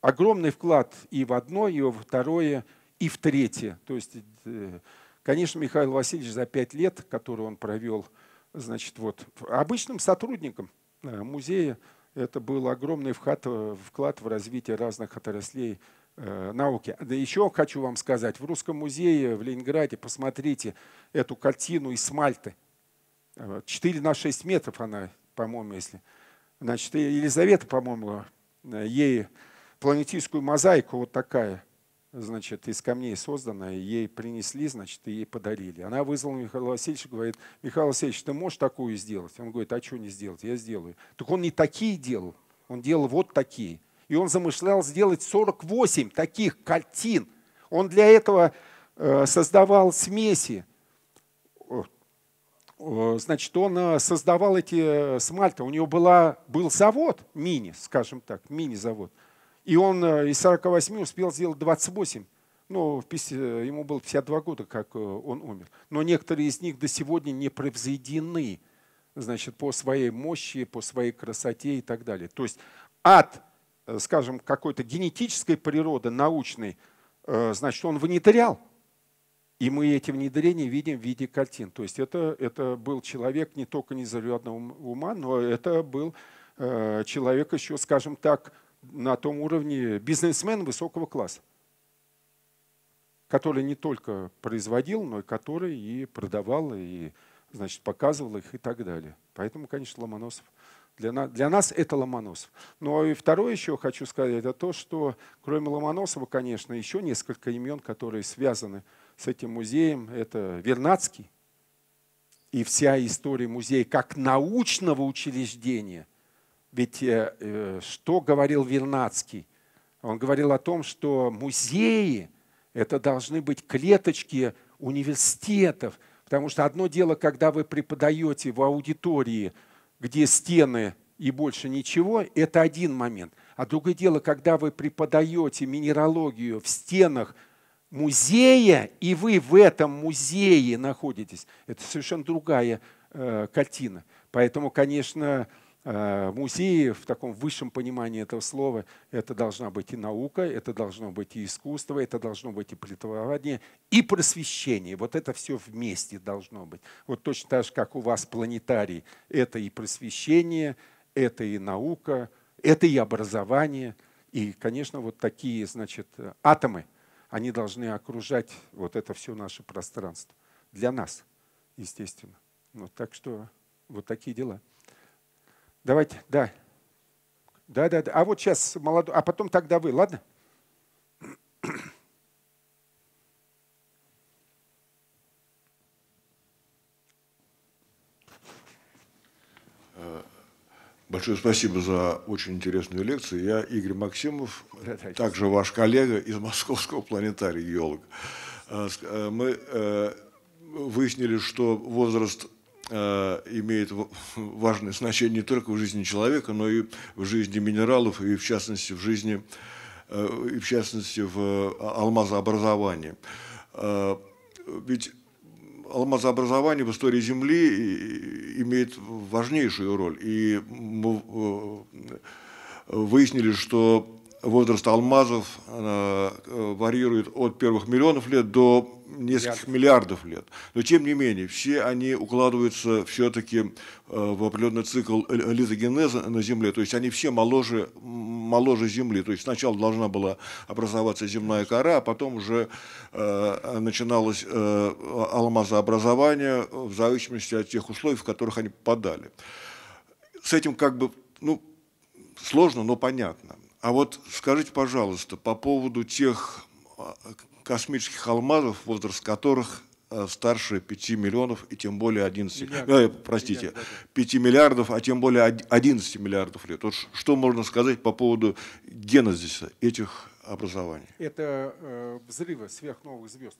огромный вклад и в одно, и во второе, и в третье. То есть э, Конечно, Михаил Васильевич за пять лет, которые он провел, значит, вот, обычным сотрудником э, музея, это был огромный вклад, э, вклад в развитие разных отраслей э, науки. Да еще хочу вам сказать, в Русском музее в Ленинграде посмотрите эту картину из смальты, 4 на 6 метров она, по-моему, если. Значит, Елизавета, по-моему, э, ей планетическую мозаику вот такая – значит, из камней созданное ей принесли, значит, и ей подарили. Она вызвала Михаила Васильевича, говорит, Михаил Васильевич, ты можешь такую сделать? Он говорит, а что не сделать? Я сделаю. Так он не такие делал, он делал вот такие. И он замышлял сделать 48 таких картин. Он для этого э, создавал смеси. Значит, он э, создавал эти э, смальты. У него была, был завод мини, скажем так, мини-завод – и он э, из 48 успел сделать 28. Ну, э, ему было 52 года, как э, он умер. Но некоторые из них до сегодня не превзойдены значит, по своей мощи, по своей красоте и так далее. То есть ад, скажем, какой-то генетической природы, научной, значит, он внедрял. И мы эти внедрения видим в виде картин. То есть это, это был человек не только незарядного ума, но это был человек еще, скажем так, на том уровне бизнесмен высокого класса, который не только производил, но и который и продавал, и значит, показывал их и так далее. Поэтому, конечно, Ломоносов. Для нас, для нас это Ломоносов. Но и второе еще хочу сказать, это то, что кроме Ломоносова, конечно, еще несколько имен, которые связаны с этим музеем. Это Вернадский и вся история музея как научного учреждения – ведь э, э, что говорил Вернадский? Он говорил о том, что музеи – это должны быть клеточки университетов, потому что одно дело, когда вы преподаете в аудитории, где стены и больше ничего, это один момент. А другое дело, когда вы преподаете минералогию в стенах музея, и вы в этом музее находитесь, это совершенно другая э, картина. Поэтому, конечно, Э, музеи в таком высшем понимании этого слова. Это должна быть и наука, это должно быть и искусство, это должно быть и преподавание, и просвещение. Вот это все вместе должно быть. Вот точно так же, как у вас планетарий. Это и просвещение, это и наука, это и образование. И, конечно, вот такие, значит, атомы, они должны окружать вот это все наше пространство. Для нас, естественно. Вот ну, так что вот такие дела. Давайте, да. Да, да, да. А вот сейчас молодой, а потом тогда вы, ладно? Большое спасибо за очень интересную лекцию. Я Игорь Максимов, также ваш коллега из Московского планетария, геолог. Э, э, мы э, выяснили, что возраст Э, имеет важное значение не только в жизни человека, но и в жизни минералов, и в частности в жизни, э, и в частности в э, алмазообразовании. Ведь алмазообразование в истории Земли имеет важнейшую роль. И мы выяснили, что возраст алмазов э, варьирует от первых миллионов лет до нескольких миллиардов лет. Но тем не менее, все они укладываются все-таки э, в определенный цикл лизогенеза на Земле. То есть они все моложе, моложе Земли. То есть сначала должна была образоваться земная кора, а потом уже э, начиналось э, а, алмазообразование в зависимости от тех условий, в которых они попадали. С этим как бы ну, сложно, но понятно. А вот скажите, пожалуйста, по поводу тех а, космических алмазов, возраст которых э, старше 5 миллионов и тем более 11, э, миллиард, э, простите, миллиард, 5 миллиардов, а тем более 11 миллиардов лет. Вот что можно сказать по поводу генезиса этих образований? Это э, взрывы сверхновых звезд.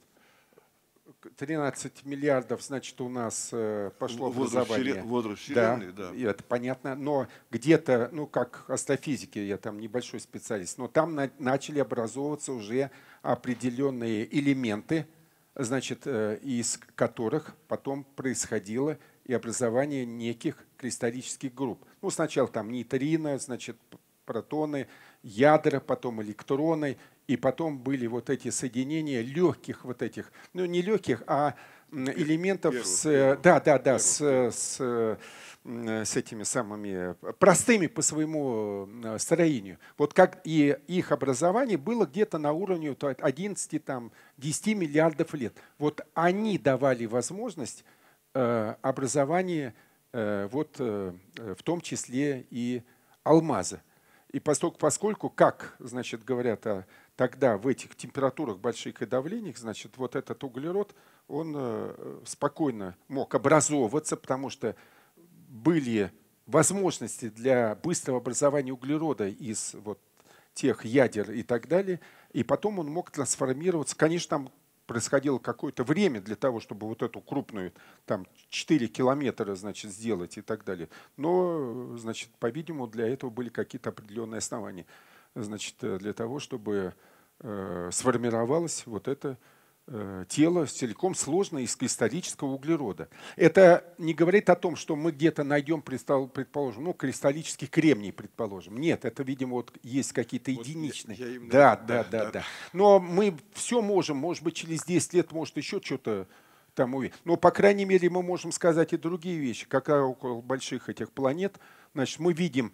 13 миллиардов, значит, у нас э, пошло возраст образование. Селен, вселенной, да, да. И это понятно. Но где-то, ну, как астрофизики, я там небольшой специалист, но там на, начали образовываться уже определенные элементы, значит, э, из которых потом происходило и образование неких кристаллических групп. Ну, сначала там нейтрино, значит, протоны, ядра, потом электроны – и потом были вот эти соединения легких вот этих, ну не легких, а элементов первых, с, первых, да, да, да, с, с, с этими самыми простыми по своему строению. Вот как и их образование было где-то на уровне 11 там 10 миллиардов лет. Вот они давали возможность э, образования э, вот э, в том числе и алмаза. И поскольку, поскольку как, значит, говорят о тогда в этих температурах больших и давлениях, значит, вот этот углерод, он э, спокойно мог образовываться, потому что были возможности для быстрого образования углерода из вот тех ядер и так далее, и потом он мог трансформироваться. Конечно, там происходило какое-то время для того, чтобы вот эту крупную, там 4 километра, значит, сделать и так далее. Но, значит, по-видимому, для этого были какие-то определенные основания, значит, э, для того, чтобы Э, сформировалось вот это э, тело целиком сложное из кристаллического углерода. Это не говорит о том, что мы где-то найдем, предположим, ну, кристаллический кремний, предположим. Нет, это, видимо, вот есть какие-то вот единичные. Я, я именно... да, да, да, да, да. Но мы все можем, может быть, через 10 лет, может, еще что-то там увидим. Но, по крайней мере, мы можем сказать и другие вещи. Как около больших этих планет, значит, мы видим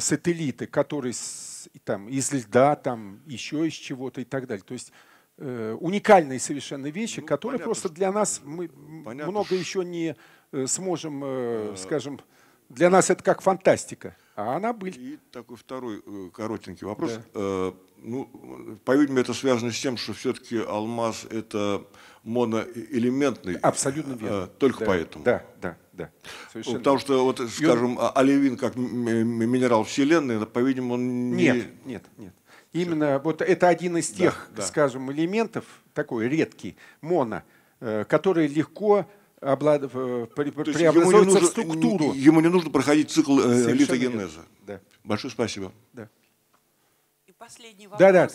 сателлиты, которые с, там, из льда, там, еще из чего-то и так далее. То есть э, уникальные совершенно вещи, ну, которые понятно, просто для нас мы понятно, много что... еще не э, сможем, э, э, скажем, для нас это как фантастика. А она была. И такой второй э, коротенький вопрос. Да. Э, ну, по-видимому, это связано с тем, что все-таки алмаз это моноэлементный. Абсолютно верно. Э, только да. поэтому. Да, да да. Совершенно. Потому что, вот, скажем, он... А, оливин как минерал Вселенной, по-видимому, он не... Нет, нет, нет. Именно вот это один из тех, да, да. скажем, элементов, такой редкий, моно, э, который легко облад... Э, преобразуется нужно, в структуру. Ему не нужно проходить цикл э, литогенеза. Да. Большое спасибо. Да. И последний вопрос. Да, да.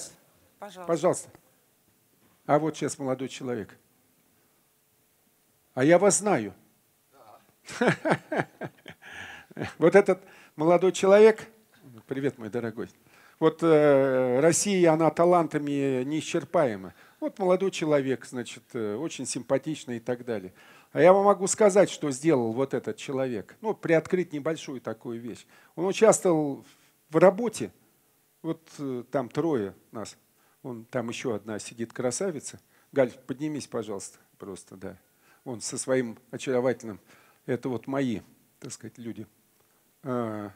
Пожалуйста. Пожалуйста. А вот сейчас молодой человек. А я вас знаю. Вот этот молодой человек, привет, мой дорогой, вот э, Россия, она талантами неисчерпаема. Вот молодой человек, значит, э, очень симпатичный и так далее. А я вам могу сказать, что сделал вот этот человек. Ну, приоткрыть небольшую такую вещь. Он участвовал в работе, вот э, там трое нас, он, там еще одна сидит красавица. Галь, поднимись, пожалуйста, просто, да. Он со своим очаровательным это вот мои, так сказать, люди. А,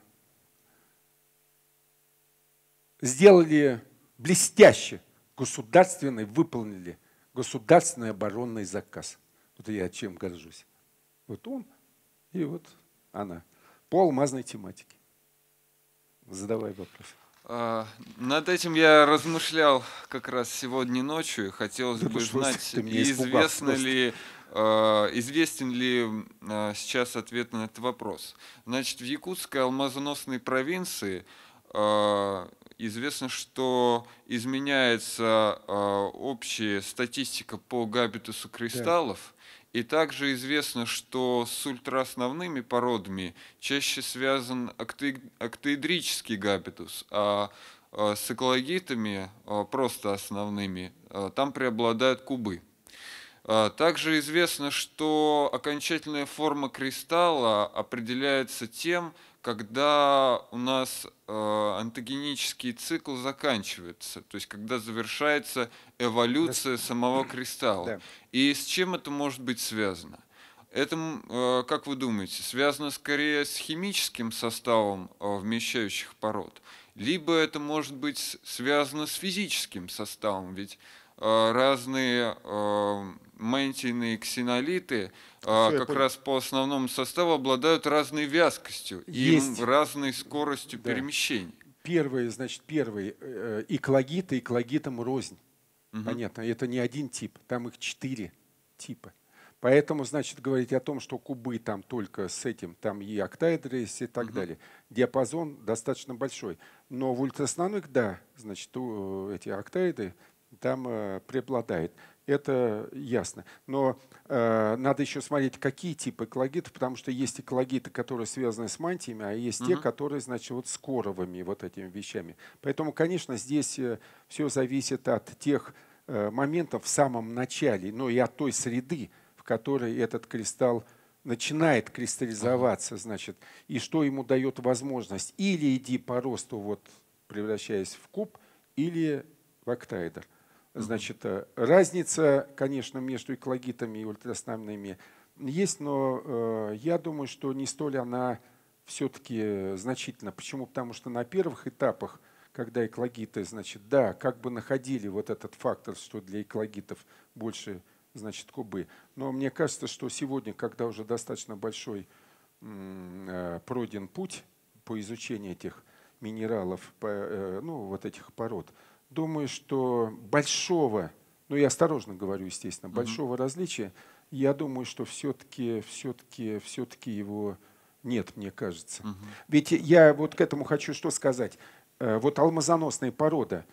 сделали блестяще, государственный, выполнили государственный оборонный заказ. Вот я чем горжусь. Вот он и вот она. По алмазной тематике. Задавай вопрос. А, над этим я размышлял как раз сегодня ночью. Хотелось да бы ну знать, известно просто. ли а, известен ли а, сейчас ответ на этот вопрос? Значит, в Якутской алмазоносной провинции а, известно, что изменяется общая статистика по габитусу кристаллов, и также известно, что с ультраосновными породами чаще связан октоидрический габитус, а с экологитами, просто основными, там преобладают кубы. А, также известно, что окончательная форма кристалла определяется тем, когда у нас антогенический цикл заканчивается, то есть когда завершается эволюция самого кристалла. И с чем это может быть связано? Это, а, как вы думаете, связано скорее с химическим составом а, вмещающих пород, либо это может быть связано с физическим составом, ведь разные мантийные ксенолиты а, Все, как раз по основному составу обладают разной вязкостью и разной скоростью да. перемещений. Первые, значит, первые и э, клагиты, и рознь. Угу. Понятно, это не один тип, там их четыре типа. Поэтому, значит, говорить о том, что кубы там только с этим, там и октаэдры есть и так угу. далее. Диапазон достаточно большой. Но в ультрасоновых, да, значит, э, эти октаэды там э, преобладают это ясно. Но э, надо еще смотреть, какие типы коллагита, потому что есть экологиты, которые связаны с мантиями, а есть угу. те, которые, значит, вот с коровыми вот этими вещами. Поэтому, конечно, здесь э, все зависит от тех э, моментов в самом начале, но ну и от той среды, в которой этот кристалл начинает кристаллизоваться, значит, и что ему дает возможность или иди по росту, вот превращаясь в куб, или в октаэдр. Значит, э, разница, конечно, между эклогитами и ультрасонамными есть, но э, я думаю, что не столь она все-таки э, значительна. Почему? Потому что на первых этапах, когда эклогиты, значит, да, как бы находили вот этот фактор, что для эклогитов больше, значит, кубы. Но мне кажется, что сегодня, когда уже достаточно большой пройден путь по изучению этих минералов, ну, вот этих пород, думаю, что большого, ну я осторожно говорю, естественно, большого mm-hmm. различия, я думаю, что все-таки, все-таки, все-таки его нет, мне кажется. Mm-hmm. Ведь я вот к этому хочу что сказать. Э, вот алмазоносная порода,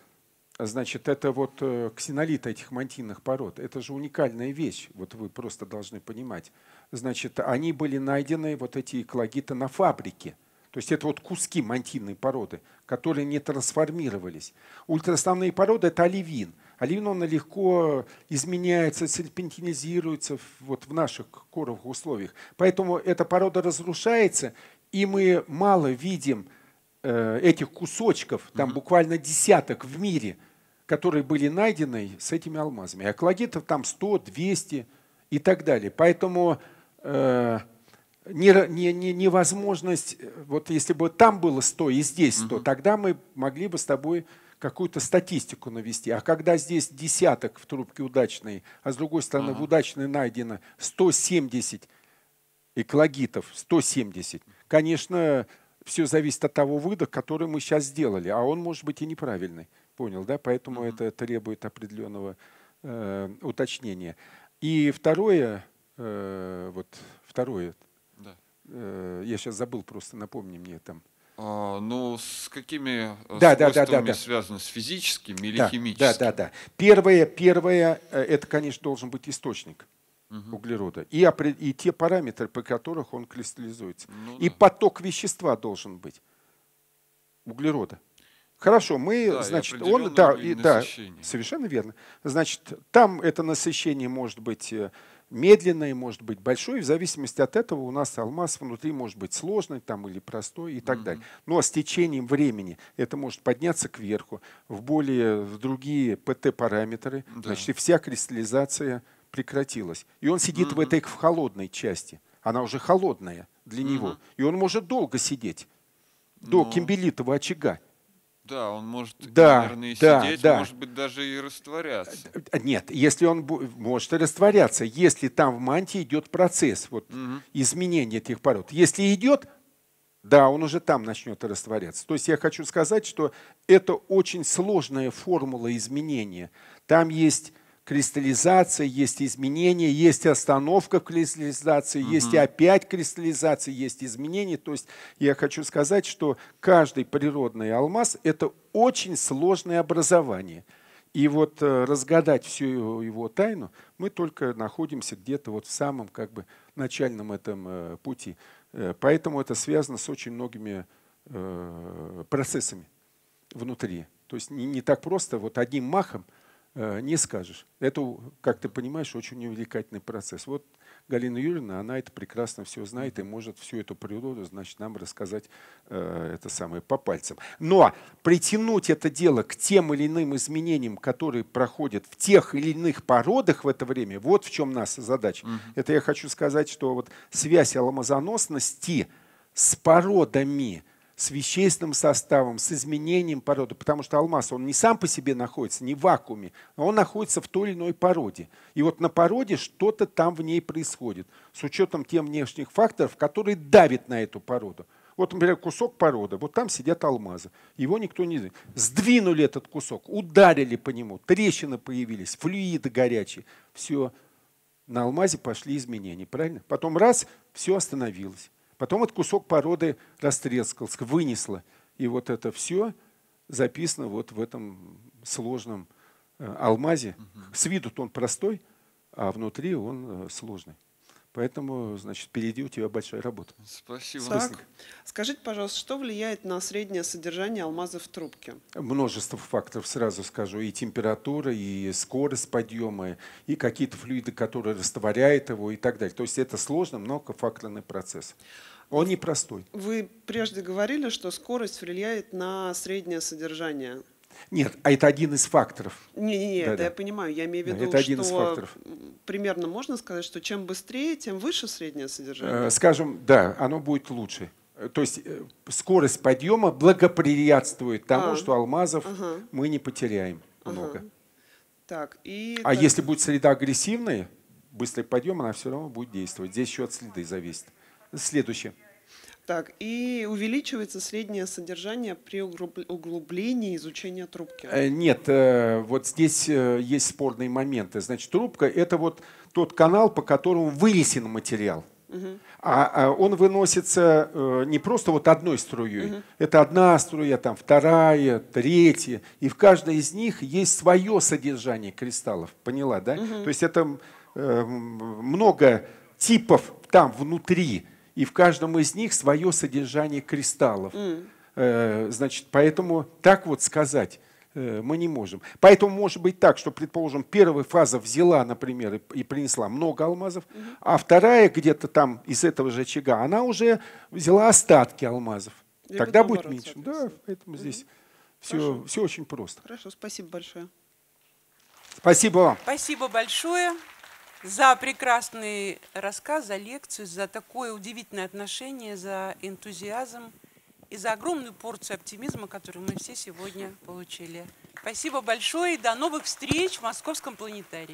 значит, это вот э, ксенолит этих мантинных пород, это же уникальная вещь, вот вы просто должны понимать. Значит, они были найдены, вот эти экологиты, на фабрике – то есть это вот куски мантинной породы, которые не трансформировались. Ультраосновные породы – это оливин. Оливин, он легко изменяется, серпентинизируется вот в наших коровых условиях. Поэтому эта порода разрушается, и мы мало видим э, этих кусочков, там угу. буквально десяток в мире, которые были найдены с этими алмазами. А там 100, 200 и так далее. Поэтому… Э, не невозможность, э, вот если бы там было 100 и здесь 100, угу. тогда мы могли бы с тобой какую-то статистику навести. А когда здесь десяток в трубке удачной, а с другой стороны ага. в удачной найдено 170 экологитов, 170, конечно, все зависит от того выдох, который мы сейчас сделали. А он может быть и неправильный. Понял, да? Поэтому ага. это требует определенного э, уточнения. И второе, э, вот второе я сейчас забыл просто, напомни мне там. А, ну, с какими да, да, да, да, да. связано? С физическими или да, химическими? Да, да, да. Первое, первое это, конечно, должен быть источник угу. углерода. И, и те параметры, по которых он кристаллизуется. Ну, и да. поток вещества должен быть углерода. Хорошо, мы, да, значит, он, да, и, да, совершенно верно. Значит, там это насыщение может быть медленной, может быть большой, в зависимости от этого у нас алмаз внутри может быть сложный там или простой и так mm-hmm. далее. Но с течением времени это может подняться кверху, в более в другие ПТ-параметры, да. значит, и вся кристаллизация прекратилась. И он сидит mm-hmm. в этой в холодной части, она уже холодная для mm-hmm. него, и он может долго сидеть до Но... Ну. кимбелитового очага. Да, он может да, наверное, да, сидеть, да. может быть, даже и растворяться. Э, нет, если он может растворяться, если там в мантии идет процесс вот, угу. изменения этих пород. Если идет, да, он уже там начнет растворяться. То есть я хочу сказать, что это очень сложная формула изменения. Там есть кристаллизация, есть изменения, есть остановка в кристаллизации, угу. есть опять кристаллизация, есть изменения. То есть я хочу сказать, что каждый природный алмаз – это очень сложное образование. И вот э, разгадать всю его тайну мы только находимся где-то вот в самом как бы начальном этом э, пути. Э, поэтому это связано с очень многими процессами внутри. То есть не, не так просто вот одним махом – Э, не скажешь. Это, как ты понимаешь, очень увлекательный процесс. Вот Галина Юрьевна, она это прекрасно все знает и может всю эту природу, значит, нам рассказать э, это самое по пальцам. Но ну, а притянуть это дело к тем или иным изменениям, которые проходят в тех или иных породах в это время, вот в чем наша задача. Угу. Это я хочу сказать, что вот связь алмазоносности с породами – с вещественным составом, с изменением породы, потому что алмаз, он не сам по себе находится, не в вакууме, но а он находится в той или иной породе. И вот на породе что-то там в ней происходит, с учетом тех внешних факторов, которые давят на эту породу. Вот, например, кусок породы, вот там сидят алмазы, его никто не знает. Сдвинули этот кусок, ударили по нему, трещины появились, флюиды горячие, все, на алмазе пошли изменения, правильно? Потом раз, все остановилось. Потом этот кусок породы растрескался, вынесло. И вот это все записано вот в этом сложном э, алмазе. С виду он простой, а внутри он э, сложный. Поэтому, значит, впереди у тебя большая работа. Спасибо. Так, скажите, пожалуйста, что влияет на среднее содержание алмаза в трубке? Множество факторов, сразу скажу. И температура, и скорость подъема, и какие-то флюиды, которые растворяют его и так далее. То есть это сложный многофакторный процесс. Он непростой. Вы прежде говорили, что скорость влияет на среднее содержание нет, а это один из факторов. Не, не, не да, это да. я понимаю. Я имею в виду, это один что из факторов. примерно можно сказать, что чем быстрее, тем выше среднее содержание. Э, скажем, да, оно будет лучше. Э, то есть э, скорость подъема благоприятствует тому, а, что алмазов ага. мы не потеряем ага. много. Так, и а так... если будет среда агрессивная, быстрый подъем, она все равно будет действовать. Здесь еще от следы зависит. Следующее. Так, и увеличивается среднее содержание при углублении изучения трубки? Э, нет, э, вот здесь э, есть спорные моменты. Значит, трубка – это вот тот канал, по которому вынесен материал. А, а он выносится не просто вот одной струей. Угу. Это одна струя, там вторая, третья. И в каждой из них есть свое содержание кристаллов. Поняла, да? Угу. То есть это много типов там внутри и в каждом из них свое содержание кристаллов. Mm. Значит, поэтому так вот сказать э, мы не можем. Поэтому может быть так, что, предположим, первая фаза взяла, например, и принесла много алмазов, угу. а вторая где-то там из этого же очага, она уже взяла остатки алмазов. И Тогда будет оборот, меньше. Да, поэтому здесь все, все очень просто. Хорошо, спасибо большое. Спасибо вам. Спасибо большое за прекрасный рассказ, за лекцию, за такое удивительное отношение, за энтузиазм и за огромную порцию оптимизма, которую мы все сегодня получили. Спасибо большое и до новых встреч в Московском планетарии.